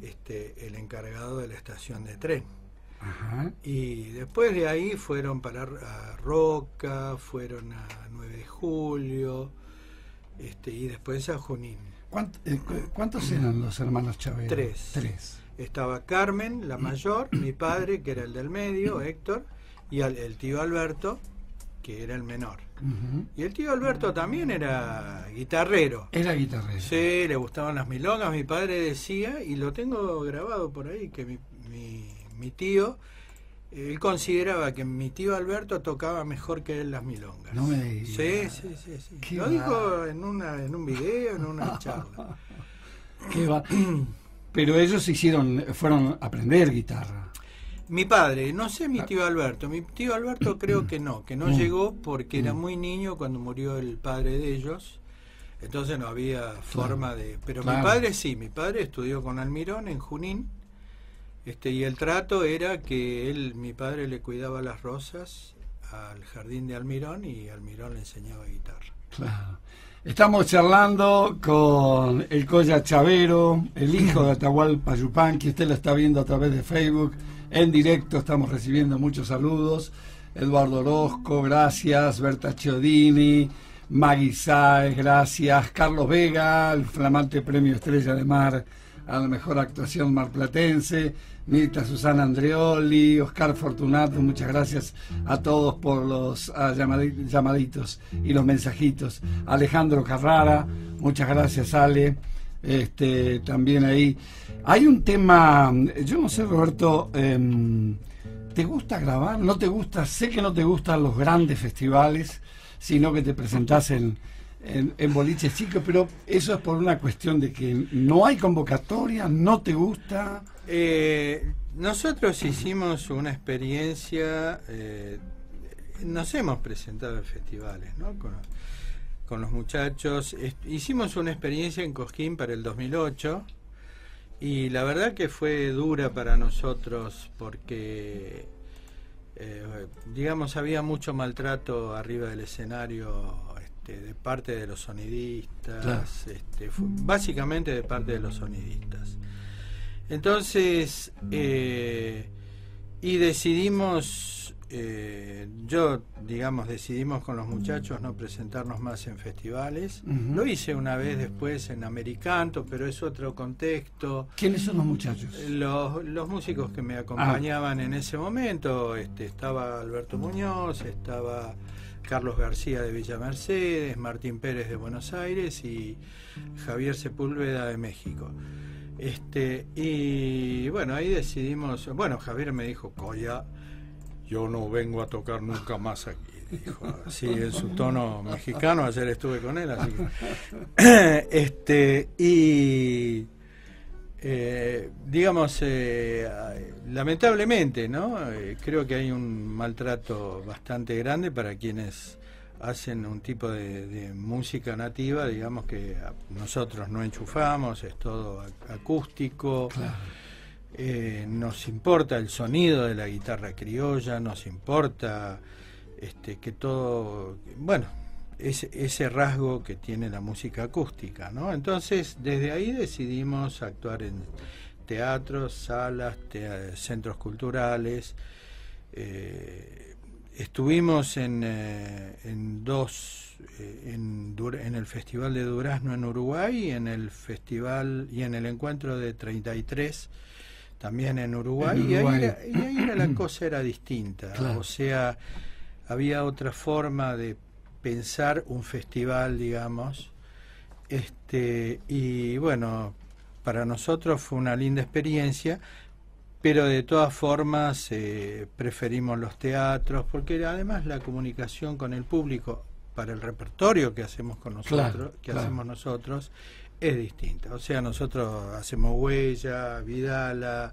este, el encargado de la estación de tren. Y después de ahí fueron para a Roca, fueron a 9 de julio, este, y después a Junín. Eh, ¿Cuántos eran los hermanos Chávez? Tres. Estaba Carmen, la mm. mayor, mi padre, que era el del medio, mm. Héctor, y el tío Alberto, que era el menor. Y el tío Alberto también era guitarrero. Era guitarrero. Sí, le gustaban las milongas, mi padre decía, y lo tengo grabado por ahí, que mi, mi, mi tío él consideraba que mi tío Alberto tocaba mejor que él las milongas. No me Sí, sí, sí. Lo dijo en, una, en un video, en una <laughs> charla. <clears throat> Pero ellos hicieron, fueron a aprender guitarra. Mi padre, no sé mi ah. tío Alberto, mi tío Alberto <clears throat> creo que no, que no mm. llegó porque era mm. muy niño cuando murió el padre de ellos, entonces no había forma de... Pero mi padre sí, mi padre estudió con Almirón en Junín, este, y el trato era que él, mi padre le cuidaba las rosas al jardín de Almirón y Almirón le enseñaba guitarra. Estamos charlando con el Colla Chavero, el hijo de Atahualpa Payupán, que usted lo está viendo a través de Facebook. En directo estamos recibiendo muchos saludos. Eduardo Orozco, gracias. Berta Chiodini, Magui Saez, gracias. Carlos Vega, el flamante premio Estrella de Mar a la mejor actuación marplatense. Mirta, Susana Andreoli, Oscar Fortunato, muchas gracias a todos por los ah, llamaditos y los mensajitos. Alejandro Carrara, muchas gracias Ale, este, también ahí. Hay un tema, yo no sé Roberto, em, ¿te gusta grabar? ¿No te gusta? Sé que no te gustan los grandes festivales, sino que te presentas en... En, en, boliches chicos, pero eso es por una cuestión de que no hay convocatoria, no te gusta. Eh, nosotros hicimos una experiencia, eh, nos hemos presentado en festivales, ¿no? Con, los muchachos. hicimos una experiencia en Cosquín para el 2008 y la verdad que fue dura para nosotros porque, eh, digamos, había mucho maltrato arriba del escenario este, de parte de los sonidistas, este, básicamente de parte de los sonidistas. Entonces, eh, y decidimos, eh, yo, digamos, decidimos con los muchachos no presentarnos más en festivales. Lo hice una vez después en Americanto, pero es otro contexto. ¿Quiénes son los muchachos? Eh, los, músicos que me ah. acompañaban en ese momento. Este, estaba Alberto Muñoz, estaba Carlos García de Villa Mercedes, Martín Pérez de Buenos Aires y Javier Sepúlveda de México. Este, y bueno, ahí decidimos, bueno, Javier me dijo, Coya, yo no vengo a tocar nunca más aquí. Dijo así en su tono mexicano, ayer estuve con él, así que. <coughs> este, y eh, digamos, eh, lamentablemente, ¿no? Eh, creo que hay un maltrato bastante grande para quienes hacen un tipo de, música nativa, digamos que nosotros no enchufamos, es todo acústico. Eh, nos importa el sonido de la guitarra criolla, nos importa este, que todo, bueno, ese, ese rasgo que tiene la música acústica, ¿no? Entonces, desde ahí decidimos actuar en teatros, salas, centros culturales. Eh, Estuvimos en, eh, en dos, eh, en, en, el Festival de Durazno en Uruguay y en el Festival y en el encuentro de 33 también en Uruguay. Y, ahí la <clears throat> cosa era distinta. O sea, había otra forma de pensar un festival, digamos. Este, y bueno, para nosotros fue una linda experiencia pero de todas formas eh, preferimos los teatros, porque además la comunicación con el público para el repertorio que hacemos con nosotros, que hacemos nosotros, es distinta. O sea, nosotros hacemos huella, Vidala,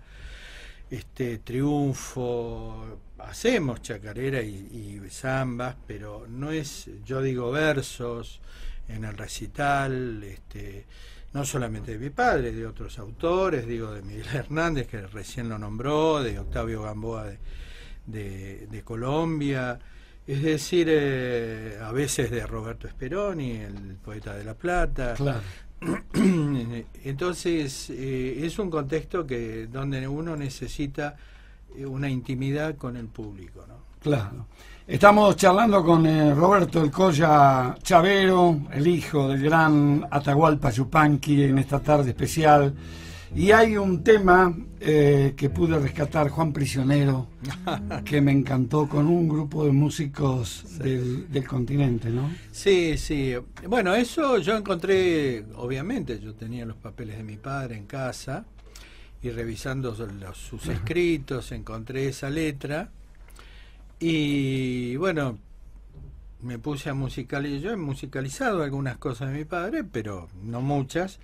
este triunfo, hacemos chacarera y, y zambas, pero no es, yo digo versos en el recital, este no solamente de mi padre, de otros autores, digo, de Miguel <laughs> Hernández, que recién lo nombró, de Octavio Gamboa de, de, Colombia, es decir, eh, a veces de Roberto Speroni, el poeta de La Plata. <clears throat> Entonces, eh, es un contexto que donde uno necesita eh, una intimidad con el público, ¿no? Claro. Estamos charlando con eh, Roberto El Chavero, el hijo del gran Atahualpa Yupanqui, en esta tarde especial. Y hay un tema eh, que pude rescatar, Juan Prisionero, <laughs> que me encantó con un grupo de músicos del, continente, ¿no? Sí, sí. Bueno, eso yo encontré, obviamente, yo tenía los papeles de mi padre en casa y revisando sus escritos encontré esa letra y bueno, me puse a musicalizar. Yo he musicalizado algunas cosas de mi padre, pero no muchas.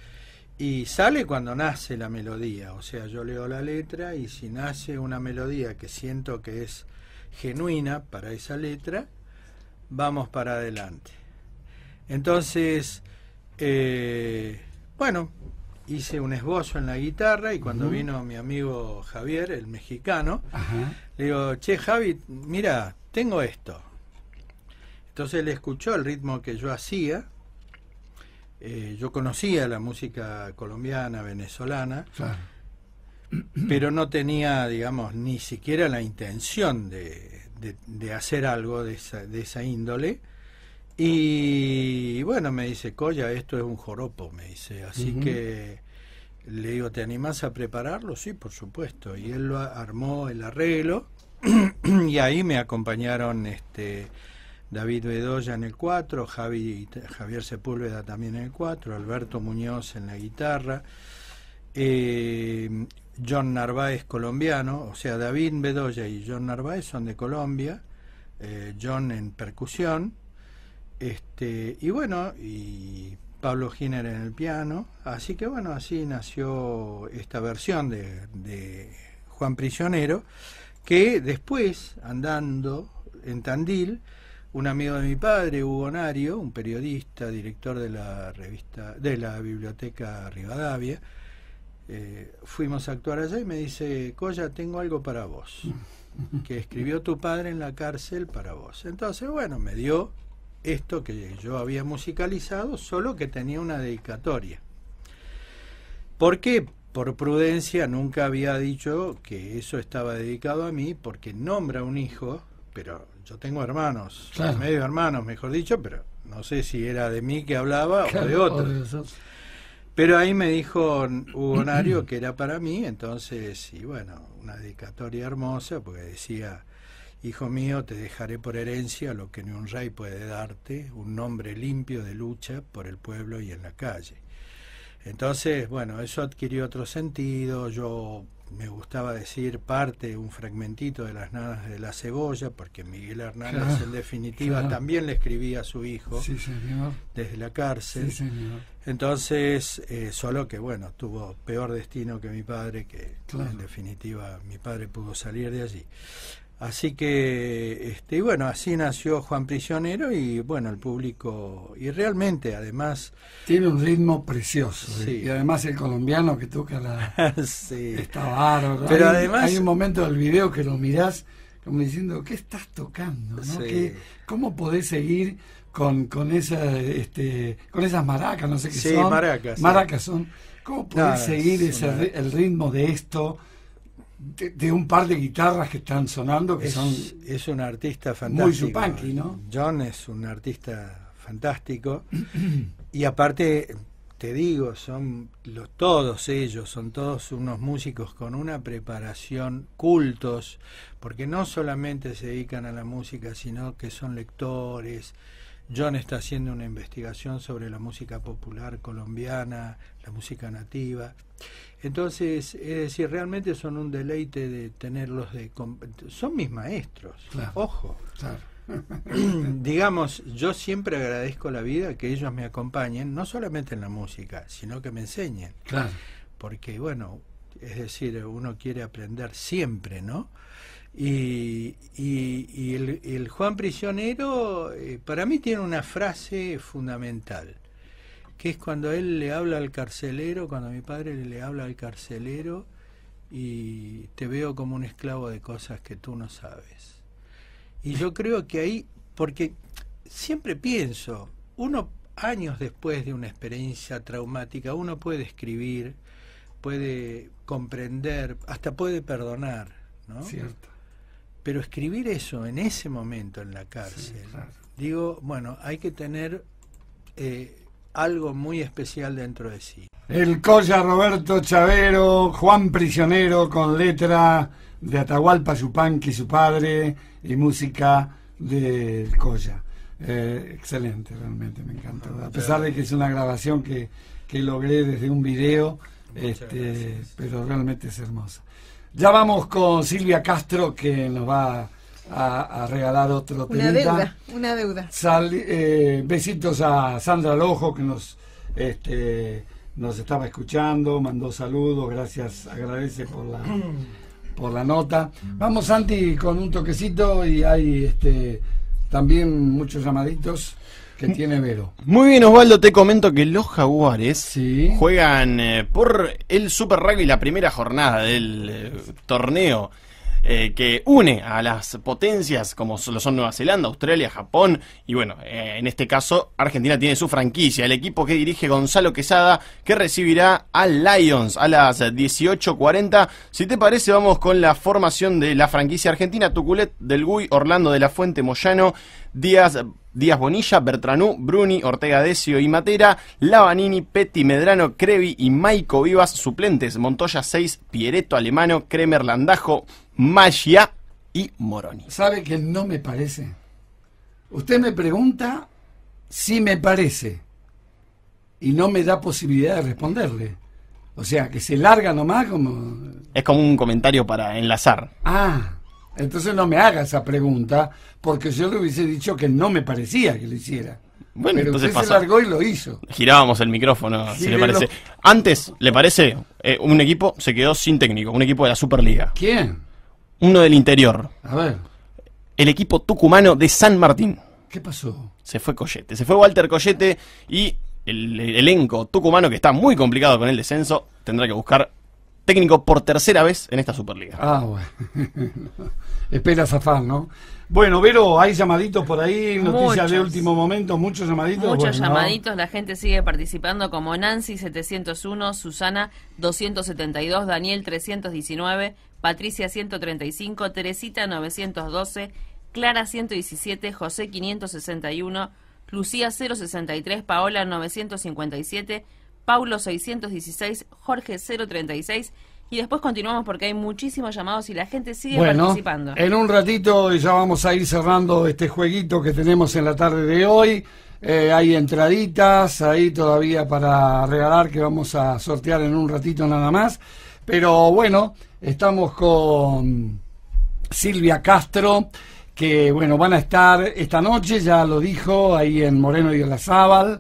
Y sale cuando nace la melodía. O sea, yo leo la letra y si nace una melodía que siento que es genuina para esa letra, vamos para adelante. Entonces, eh, bueno, hice un esbozo en la guitarra y cuando vino mi amigo Javier, el mexicano, le digo, che Javi, mira, tengo esto. Entonces él escuchó el ritmo que yo hacía. Eh, yo conocía la música colombiana, venezolana, pero no tenía, digamos, ni siquiera la intención de, de hacer algo de esa, de esa índole. Y bueno, me dice, Coya, esto es un joropo, me dice. Así que le digo, ¿te animás a prepararlo? Sí, por supuesto. Y él lo armó el arreglo <clears throat> y ahí me acompañaron este David Bedoya en el 4, Javier Sepúlveda también en el 4, Alberto Muñoz en la guitarra, eh, John Narváez colombiano, o sea, David Bedoya y John Narváez son de Colombia, eh, John en percusión, este, y bueno, y Pablo Giner en el piano. Así que bueno, así nació esta versión de, Juan Prisionero, que después, andando en Tandil, un amigo de mi padre, Hugo Nario, un periodista, director de la revista, de la biblioteca Rivadavia, eh, fuimos a actuar allá y me dice, Coya, tengo algo para vos, <laughs> que escribió tu padre en la cárcel para vos. Entonces, bueno, me dio esto que yo había musicalizado, solo que tenía una dedicatoria. ¿Por qué? Por prudencia nunca había dicho que eso estaba dedicado a mí, porque nombra un hijo, pero yo tengo hermanos, medio hermanos, mejor dicho, pero no sé si era de mí que hablaba o de otros. Pero ahí me dijo Hugo Nario que era para mí, entonces, y bueno, una dedicatoria hermosa, porque decía, Hijo mío, te dejaré por herencia lo que ni un rey puede darte, un nombre limpio de lucha por el pueblo y en la calle. Entonces, bueno, eso adquirió otro sentido, yo me gustaba decir parte, un fragmentito de las nadas de la cebolla, porque Miguel Hernández en definitiva también le escribía a su hijo desde la cárcel. Entonces, eh, solo que bueno, tuvo peor destino que mi padre, que en definitiva mi padre pudo salir de allí. Así que, este, y bueno, así nació Juan Prisionero y bueno, el público, y realmente además... Tiene un ritmo precioso. ¿eh? Y además el colombiano que toca la... <laughs> sí. Está Pero además... Hay un momento del video que lo mirás como diciendo, ¿qué estás tocando? ¿no? que ¿Cómo podés seguir con, con, esa, este, con esas maracas? No sé qué son. Maracas. Maracas son. ¿Cómo podés seguir ese, el ritmo de esto? de, un par de guitarras que están sonando que son es un artista fantástico John es un artista fantástico <clears throat> y aparte te digo son los, todos ellos son todos unos músicos con una preparación cultos porque no solamente se dedican a la música sino que son lectores John está haciendo una investigación sobre la música popular colombiana, la música nativa. Entonces, es decir, realmente son un deleite de tenerlos de... Son mis maestros, ojo. <clears throat> Digamos, yo siempre agradezco la vida que ellos me acompañen, no solamente en la música, sino que me enseñen. Claro. Porque, bueno, es decir, uno quiere aprender siempre, ¿no? Y, el, Juan Prisionero eh, para mí tiene una frase fundamental, que es cuando él le habla al carcelero, cuando mi padre le habla al carcelero y te veo como un esclavo de cosas que tú no sabes. Y yo creo que ahí, porque siempre pienso, uno años después de una experiencia traumática, uno puede escribir, puede comprender, hasta puede perdonar, ¿no? Cierto pero escribir eso en ese momento en la cárcel, digo, bueno, hay que tener eh, algo muy especial dentro de sí. El Colla Roberto Chavero, Juan Prisionero, con letra de Atahualpa Yupanqui, su padre, y música del Colla. Eh, excelente, realmente, me encanta A pesar de que es una grabación que, logré desde un video, este, pero realmente es hermosa. Ya vamos con Silvia Castro que nos va a, regalar otro una deuda, una deuda. Eh, besitos a Sandra Lojo que nos este, nos estaba escuchando, mandó saludos, gracias, agradece por la <clears throat> por la nota. Vamos Santi con un toquecito y hay este también muchos llamaditos que tiene Vero. Muy bien, Osvaldo, te comento que los Jaguares juegan eh, por el Super Rugby la primera jornada del eh, torneo. Eh, que une a las potencias como lo son Nueva Zelanda, Australia, Japón y bueno, en este caso Argentina tiene su franquicia, el equipo que dirige Gonzalo Quesada que recibirá a Lions a las 18.40. Si te parece vamos con la formación de la franquicia argentina, Tuculet, Del Gui, Orlando de la Fuente, Moyano, Díaz, Díaz Bonilla, Bertranú, Bruni, Ortega Decio y Matera, Lavanini, Peti, Medrano, Crevi y Maico Vivas, suplentes, Montoya 6, Piereto Alemano, Kremer Landajo, Magia y Moroni. ¿Sabe que no me parece? Usted me pregunta si me parece y no me da posibilidad de responderle. O sea, que se larga nomás como... Es como un comentario para enlazar. Ah, entonces no me haga esa pregunta, porque yo le hubiese dicho que no me parecía que lo hiciera. Bueno, entonces pasó. se largó y lo hizo. Girábamos el micrófono, si le parece. Antes, ¿le parece? Eh, un equipo se quedó sin técnico, un equipo de la Superliga. ¿Quién? Uno del interior. A ver. El equipo tucumano de San Martín. ¿Qué pasó? Se fue Collete, se fue Walter Collete y el elenco tucumano, que está muy complicado con el descenso, tendrá que buscar técnico por tercera vez en esta Superliga. Ah, bueno. <laughs> Espera zafar, ¿no? Bueno, Vero, hay llamaditos por ahí, noticias de último momento, muchos llamaditos. Muchos llamaditos, la gente sigue participando como Nancy 701, Susana 272, Daniel 319, Patricia 135, Teresita 912, Clara 117, José 561, Lucía 063, Paola 957, Paulo 616, Jorge 036. Y después continuamos porque hay muchísimos llamados y la gente sigue participando. En un ratito ya vamos a ir cerrando este jueguito que tenemos en la tarde de hoy. Eh, hay entraditas ahí todavía para regalar que vamos a sortear en un ratito nada más. Pero bueno, estamos con Silvia Castro, que bueno, van a estar esta noche, ya lo dijo, ahí en Moreno y en la Olazábal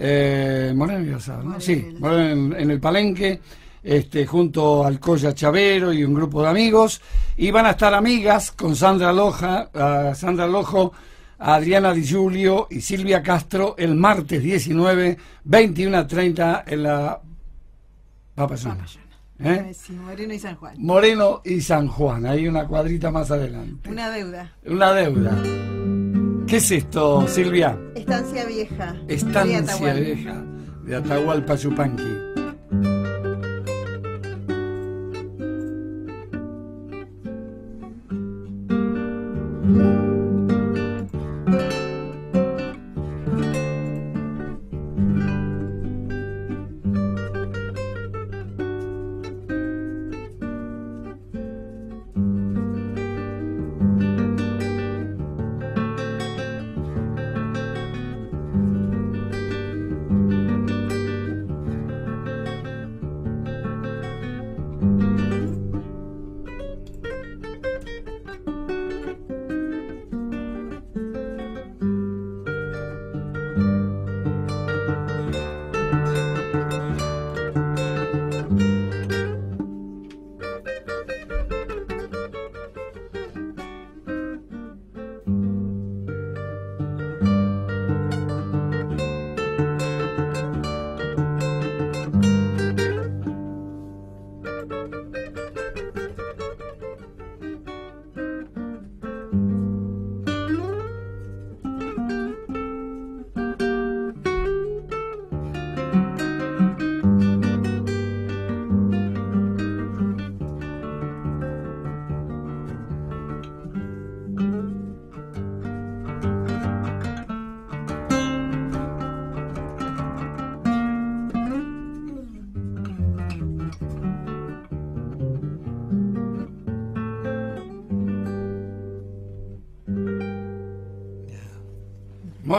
eh, Moreno ¿no? Sí, Moreno en, el Palenque, este, junto al Colla Chavero y un grupo de amigos. Y van a estar amigas con Sandra Loja, Sandra Lojo, Adriana Di Giulio y Silvia Castro el martes 19, 21 a 30 en la Papasana. ¿eh? Eh, Moreno y San Juan. Moreno y San Juan, hay una cuadrita más adelante. Una deuda. Una deuda. ¿Qué es esto, Silvia? Estancia Vieja. Estancia Vieja, de Atahualpa Yupanqui.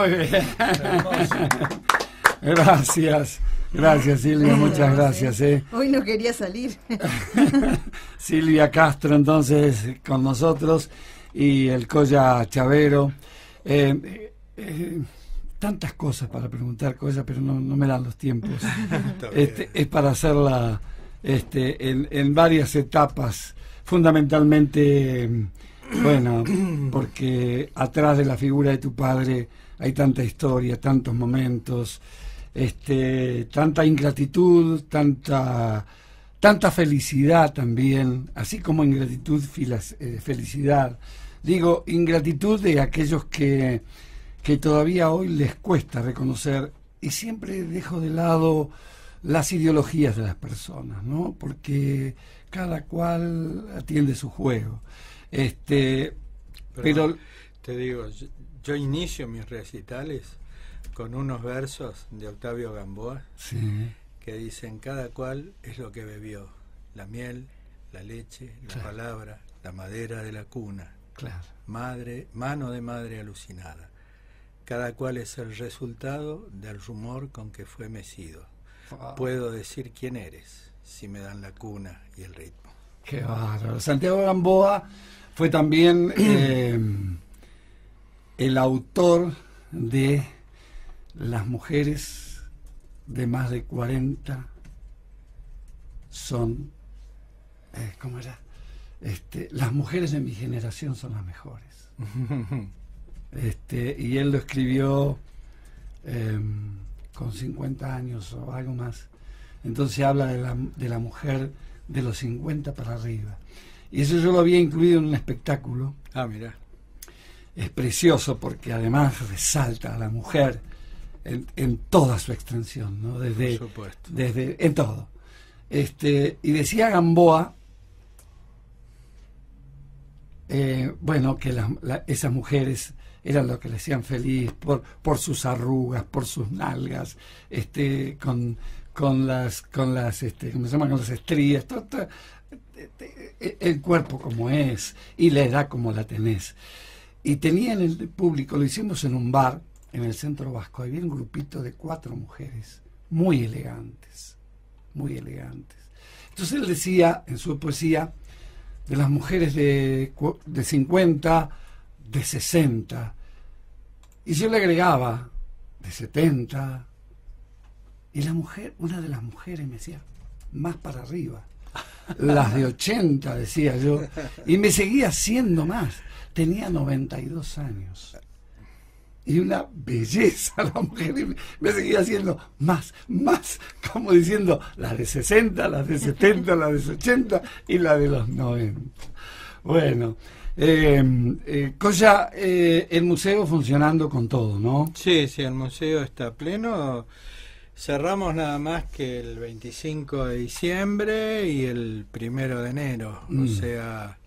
<laughs> Gracias. Gracias Silvia, muchas ¿eh? gracias. ¿eh? Hoy no quería salir. <laughs> Silvia Castro entonces con nosotros y el Colla Chavero. Eh, tantas cosas para preguntar, cosas, pero no, me dan los tiempos. <laughs> Este, es para hacerla este, en varias etapas, fundamentalmente, em, bueno, <clears throat> porque atrás de la figura de tu padre hay tanta historia, tantos momentos, este, tanta ingratitud, tanta, tanta felicidad también, así como ingratitud, filas, eh, felicidad. Digo, ingratitud de aquellos que, que todavía hoy les cuesta reconocer y siempre dejo de lado las ideologías de las personas, ¿no? Porque cada cual atiende su juego. Este, pero te digo, yo inicio mis recitales con unos versos de Octavio Gamboa que dicen cada cual es lo que bebió, la miel, la leche, la palabra, la madera de la cuna, claro. madre, mano de madre alucinada. Cada cual es el resultado del rumor con que fue mecido. Puedo decir quién eres si me dan la cuna y el ritmo. Qué bárbaro. Santiago Gamboa fue también <clears throat> eh, el autor de Las mujeres de más de 40 son, eh, ¿cómo era? Este, las mujeres de mi generación son las mejores. <laughs> este, y él lo escribió em, con 50 años o algo más. Entonces habla de la, de la mujer de los 50 para arriba. Y eso yo lo había incluido en un espectáculo. Ah, mira es precioso porque además resalta a la mujer en, toda su extensión, ¿no? Desde, desde en todo. Este, y decía Gamboa, eh, bueno, que esas mujeres eran lo que le hacían feliz por, por sus arrugas, por sus nalgas, este, con, con las, con las, este, se llama? Con las estrías, eh, eh, el cuerpo como es y la edad como la tenés. Y tenía en el público, lo hicimos en un bar en el centro vasco, había un grupito de cuatro mujeres muy elegantes, muy elegantes. Entonces él decía en su poesía, de las mujeres de, de 50, de 60, y yo le agregaba, de 70, y la mujer, una de las mujeres me decía, más para arriba las de 80, decía yo, y me seguía haciendo más. Tenía 92 años. Y una belleza la mujer. Me, me seguía haciendo más, más, como diciendo las de 60, las de 70, las de 80 y la de los 90. Bueno, eh, eh Coya, eh, el museo funcionando con todo, ¿no? Sí, sí, el museo está pleno. Cerramos nada más que el 25 de diciembre y el primero de enero, o mm. sea,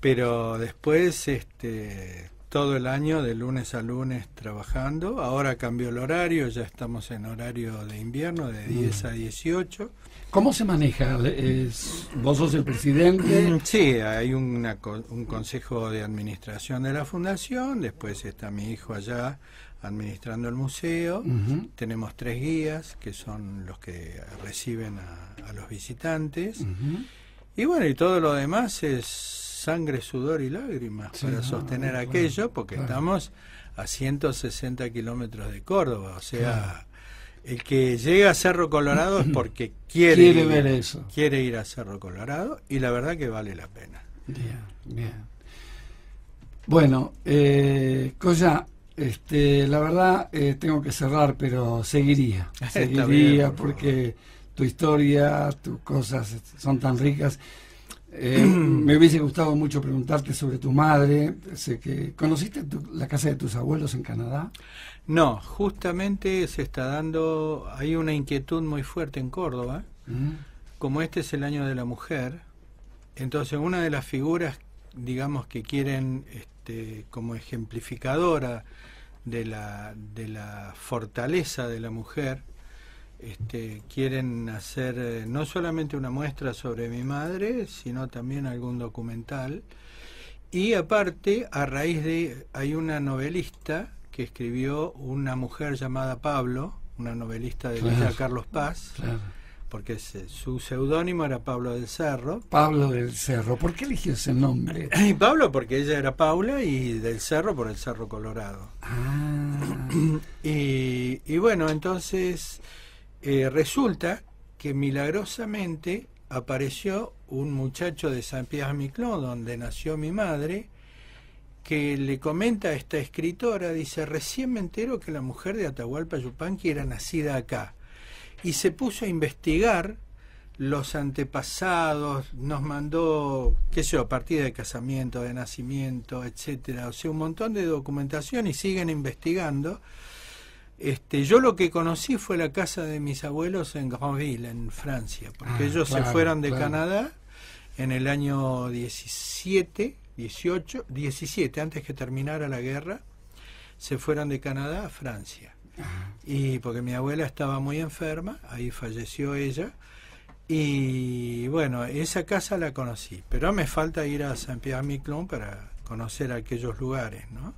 pero después este todo el año de lunes a lunes trabajando. Ahora cambió el horario, ya estamos en horario de invierno de 10 mm. a 18. ¿Cómo se maneja? ¿Es, ¿Vos sos el presidente? Mm, sí, hay una, un consejo de administración de la fundación, después está mi hijo allá administrando el museo. Tenemos tres guías que son los que reciben a, los visitantes. Y bueno, y todo lo demás es sangre, sudor y lágrimas para sostener aquello, porque estamos a 160 kilómetros de Córdoba, o sea... El que llega a Cerro Colorado es <clears throat> porque quiere, ir, ver eso. Quiere ir a Cerro Colorado y la verdad que vale la pena. Bien, Bueno, eh, este, la verdad, eh, tengo que cerrar, pero seguiría. <laughs> Seguiría porque tu historia, tus cosas son tan ricas. Eh, <clears throat> me hubiese gustado mucho preguntarte sobre tu madre. Sé que conociste la casa de tus abuelos en Canadá. No, justamente se está dando hay una inquietud muy fuerte en Córdoba. Mm. Como este es el año de la mujer, entonces una de las figuras, digamos que quieren este, este, como ejemplificadora de la, fortaleza de la mujer, este, quieren hacer eh, no solamente una muestra sobre mi madre, sino también algún documental. Y aparte, a raíz de, hay una novelista que escribió Una mujer llamada Pablo, una novelista de vida, Carlos Paz. Claro porque su seudónimo era Pablo del Cerro. Pablo del Cerro, ¿por qué eligió ese nombre? <clears throat> Pablo porque ella era Paula y del Cerro por el Cerro Colorado. Ah. <clears throat> y, bueno, entonces eh, resulta que milagrosamente apareció un muchacho de San Pierre donde nació mi madre, que le comenta a esta escritora, dice, recién me entero que la mujer de Atahualpa Yupanqui era nacida acá y se puso a investigar los antepasados, nos mandó, qué sé yo, partir de casamiento, de nacimiento, etcétera, o sea, un montón de documentación y siguen investigando. Este, yo lo que conocí fue la casa de mis abuelos en Granville, en Francia, porque ah, ellos se fueron de Canadá en el año 17, 18, 17, antes que terminara la guerra, se fueron de Canadá a Francia y porque mi abuela estaba muy enferma, ahí falleció ella. Y bueno, esa casa la conocí, pero me falta ir a San Pierre Miquelon para conocer aquellos lugares, ¿no?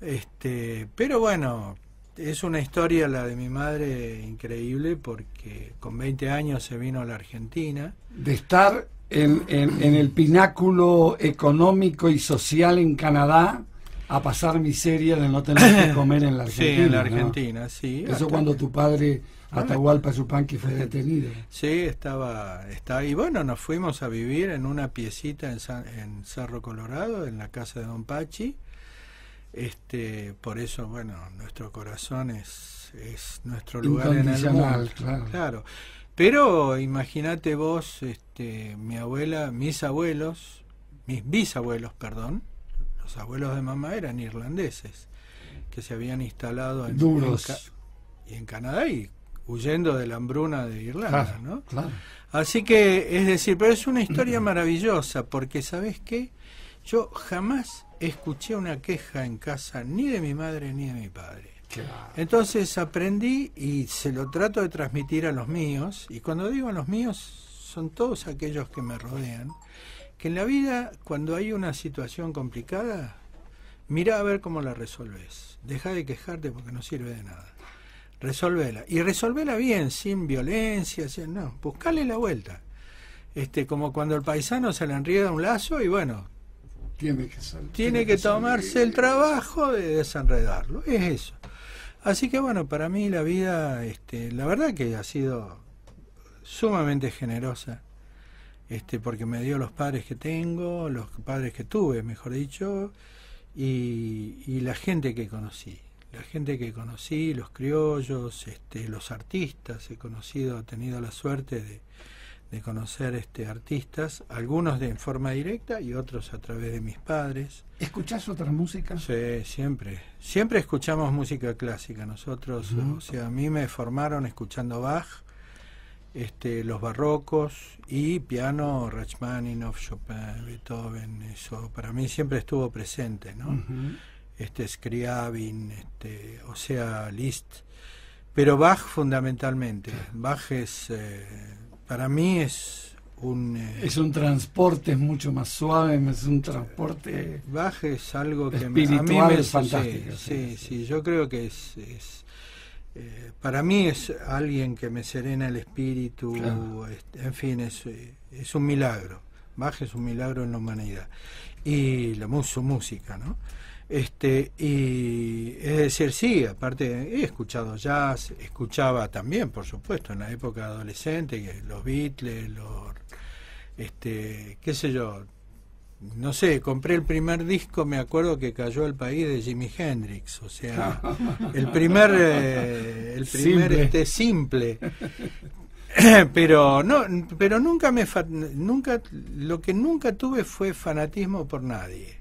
Este, pero bueno, es una historia la de mi madre increíble porque con 20 años se vino a la Argentina. De estar en, en, en el pináculo económico y social en Canadá, a pasar miseria de no tener que <coughs> comer en la Argentina. Sí, en la Argentina, sí. Eso cuando tu padre, ah. Atahualpa Yupanqui, fue detenido. Sí, estaba, estaba. Y bueno, nos fuimos a vivir en una piecita en, en Cerro Colorado, en la casa de Don Pachi. Este, por eso, bueno, nuestro corazón es, es nuestro lugar en el mundo. Claro. claro. Pero imagínate vos, este, mi abuela, mis abuelos, mis bisabuelos, perdón, los abuelos de mamá eran irlandeses que se habían instalado en, y en Canadá y huyendo de la hambruna de Irlanda, ¿no? Así que, es decir, pero es una historia <clears throat> maravillosa, porque ¿sabes qué? Yo jamás escuché una queja en casa ni de mi madre ni de mi padre. Entonces aprendí y se lo trato de transmitir a los míos, y cuando digo a los míos, son todos aquellos que me rodean, que en la vida, cuando hay una situación complicada, mira a ver cómo la resolves. Deja de quejarte porque no sirve de nada. Resolvela. Y resolvela bien, sin violencia, sin, no, buscale la vuelta. Este, como cuando el paisano se le enrieda un lazo y bueno, tiene que, tiene que, tomarse el trabajo de desenredarlo. Es eso. Así que bueno, para mí la vida, este, la verdad que ha sido sumamente generosa este, porque me dio los padres que tengo, los padres que tuve, mejor dicho, y, la gente que conocí. La gente que conocí, los criollos, este, los artistas, he conocido, he tenido la suerte de, conocer este, artistas, algunos de en forma directa y otros a través de mis padres. ¿Escuchás otra música? Sí, siempre. Siempre escuchamos música clásica. Nosotros, o sea, a mí me formaron escuchando Bach, este, los barrocos y piano Rachmaninoff, Chopin, Beethoven, eso para mí siempre estuvo presente, ¿no? Este Scriabin, este, o sea, Liszt, pero Bach fundamentalmente. Bach es eh, para mí es un eh, es un transporte mucho más suave, es un transporte Bach es algo que me, a mí me es fantástico. Sí, sí, sí, yo creo que es eh, para mí es alguien que me serena el espíritu, en fin, es, es, un milagro. Baj es un milagro en la humanidad. Y la, su música, ¿no? Este, y es decir, sí, aparte he escuchado jazz, escuchaba también, por supuesto, en la época adolescente, los Beatles, los, este, qué sé yo, no sé, compré el primer disco, me acuerdo que cayó el país de Jimi Hendrix, o sea, <laughs> el primer, eh, este simple. <coughs> Pero no, pero nunca me nunca lo que nunca tuve fue fanatismo por nadie.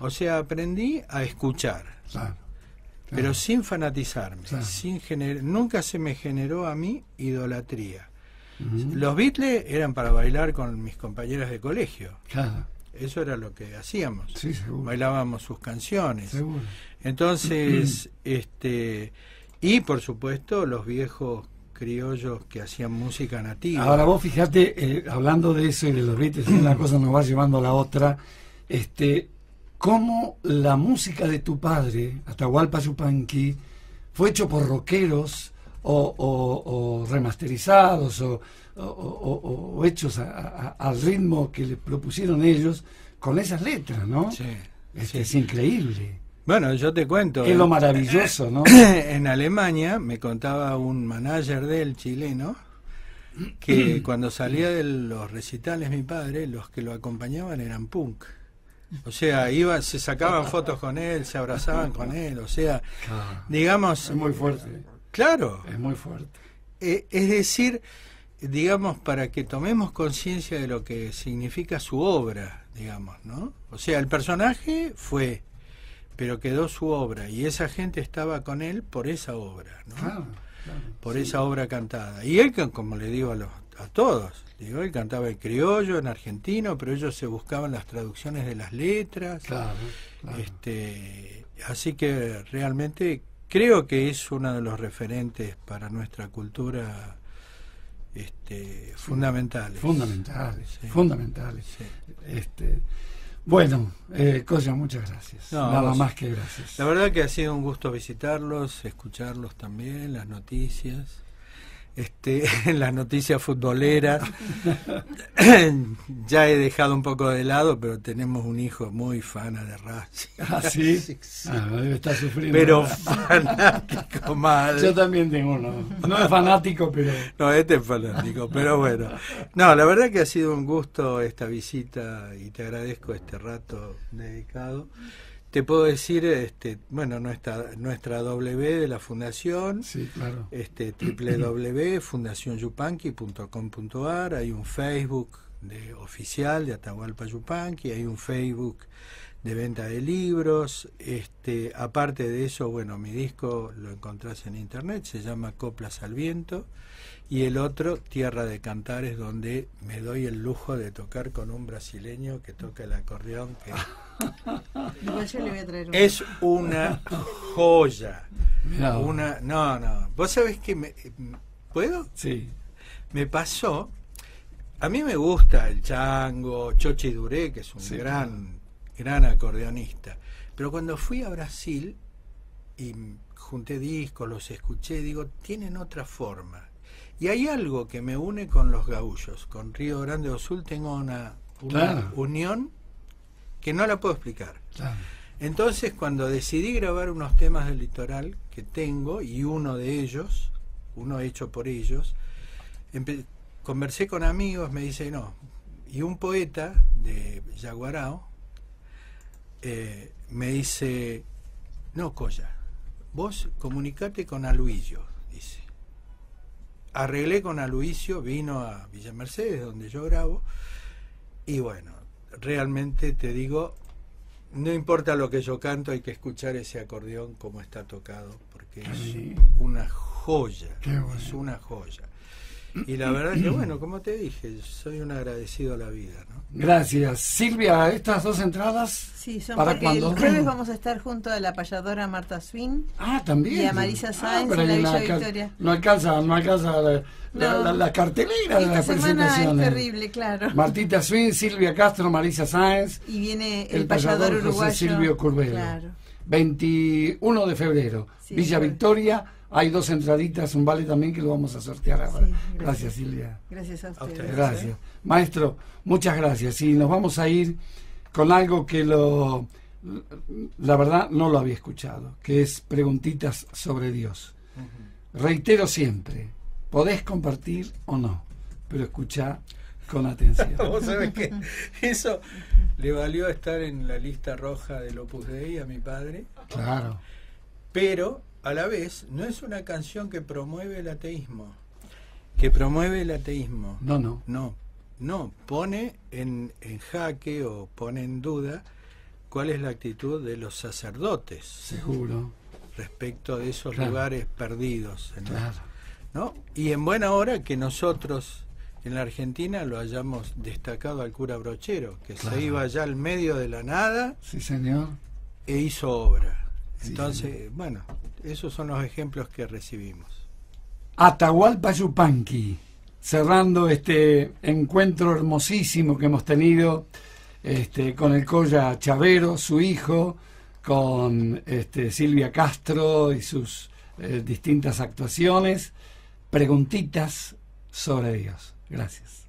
O sea, aprendí a escuchar. Pero sin fanatizarme, sin nunca se me generó a mí idolatría. Los Beatles eran para bailar con mis compañeras de colegio. Claro. Eso era lo que hacíamos. Bailábamos sus canciones. Entonces, <clears throat> este y por supuesto los viejos criollos que hacían música nativa. Ahora vos fíjate, eh, hablando de eso y de los Beatles, una <clears throat> cosa nos va llevando a la otra, este, cómo la música de tu padre, Atahualpa Yupanqui, fue hecho por rockeros o, o, o remasterizados o, o, hechos al ritmo que le propusieron ellos con esas letras, ¿no? Sí, este, Es increíble. Bueno, yo te cuento. Es lo maravilloso, ¿no? <coughs> En Alemania me contaba un manager del chileno que <coughs> cuando salía de los recitales mi padre, los que lo acompañaban eran punk. O sea, iba, se sacaban fotos con él, se abrazaban con él, o sea, digamos... Es muy fuerte. Claro. Es muy fuerte. Eh, es decir, digamos, para que tomemos conciencia de lo que significa su obra, digamos, ¿no? O sea, el personaje fue, pero quedó su obra, y esa gente estaba con él por esa obra, ¿no? Ah, por esa obra cantada. Y él, como le digo a, todos, digo, él cantaba en criollo, en argentino, pero ellos se buscaban las traducciones de las letras. Este, así que realmente creo que es uno de los referentes para nuestra cultura este, fundamentales. Fundamentales, fundamentales. Este, bueno, eh, muchas gracias. Nada más que gracias. La verdad que ha sido un gusto visitarlos, escucharlos también, las noticias este, <laughs> en las noticias futboleras. ya he dejado un poco de lado, pero tenemos un hijo muy fana de Racing. Ah, sí? <laughs> Ah, sufriendo. Pero fanático <laughs> mal. Yo también tengo uno. No es fanático, pero... No, este es fanático, pero bueno. No, la verdad que ha sido un gusto esta visita y te agradezco este rato dedicado. Te puedo decir, este, bueno, nuestra, nuestra W de la Fundación, sí, claro. este, www.fundacionyupanqui.com.ar, hay un Facebook de, oficial de Atahualpa Yupanqui, hay un Facebook de venta de libros, este, aparte de eso, bueno, mi disco lo encontrás en internet, se llama Coplas al Viento, y el otro Tierra de Cantar, es donde me doy el lujo de tocar con un brasileño que toca el acordeón, que <laughs> es una joya. Una, no, no, vos sabés que me, ¿puedo? Sí. Me pasó, a mí me gusta el chango, Chochi Duré, que es un gran, gran acordeonista, pero cuando fui a Brasil y junté discos, los escuché, digo, tienen otra forma y hay algo que me une con los gaullos. Con Río Grande do Sul tengo una, unión que no la puedo explicar. Entonces, cuando decidí grabar unos temas del litoral que tengo, y uno de ellos, uno hecho por ellos, conversé con amigos, me dice, no, y un poeta de Yaguarao eh, me dice, no, Coya, vos comunicate con Aluillo arreglé con Aluicio, vino a Villa Mercedes, donde yo grabo, y bueno, realmente te digo, no importa lo que yo canto, hay que escuchar ese acordeón como está tocado, porque es una joya, es una joya. Y la verdad es que, bueno, como te dije, soy un agradecido a la vida. Gracias. Silvia, ¿estas dos entradas? Sí, son para cuando... el jueves vamos a estar junto a la payadora Marta Swin. Ah, también. Y a Marisa ah, Sáenz en Villa Victoria. No alcanza, no alcanza la, la, cartelera de las Es terrible, claro. Martita Swin, Silvia Castro, Marisa Sáenz. Y viene el, el payador, payador uruguayo. José Silvio Curbelo. Claro. 21 de febrero, Villa Victoria hay dos entraditas, un vale también que lo vamos a sortear ahora. gracias. Silvia. Gracias a ustedes. Gracias. Maestro, muchas gracias. Y nos vamos a ir con algo que lo la verdad no lo había escuchado, que es preguntitas sobre Dios. Reitero siempre, podés compartir o no, pero escuchá con atención. <laughs> Vos sabés que eso le valió estar en la lista roja del Opus Dei a mi padre. Claro. Pero a la vez no es una canción que promueve el ateísmo. Que promueve el ateísmo. No, no. No, no. Pone en, en jaque o pone en duda cuál es la actitud de los sacerdotes. Seguro. Respecto de esos lugares perdidos. Claro. ¿No? Y en buena hora que nosotros en la Argentina lo hayamos destacado al cura Brochero, que se iba ya al medio de la nada. Sí, señor. E hizo obra. Entonces, bueno, esos son los ejemplos que recibimos. Atahualpa Yupanqui, cerrando este encuentro hermosísimo que hemos tenido este, con el Colla Chavero, su hijo, con este, Silvia Castro y sus eh, distintas actuaciones. Preguntitas sobre Dios. Gracias.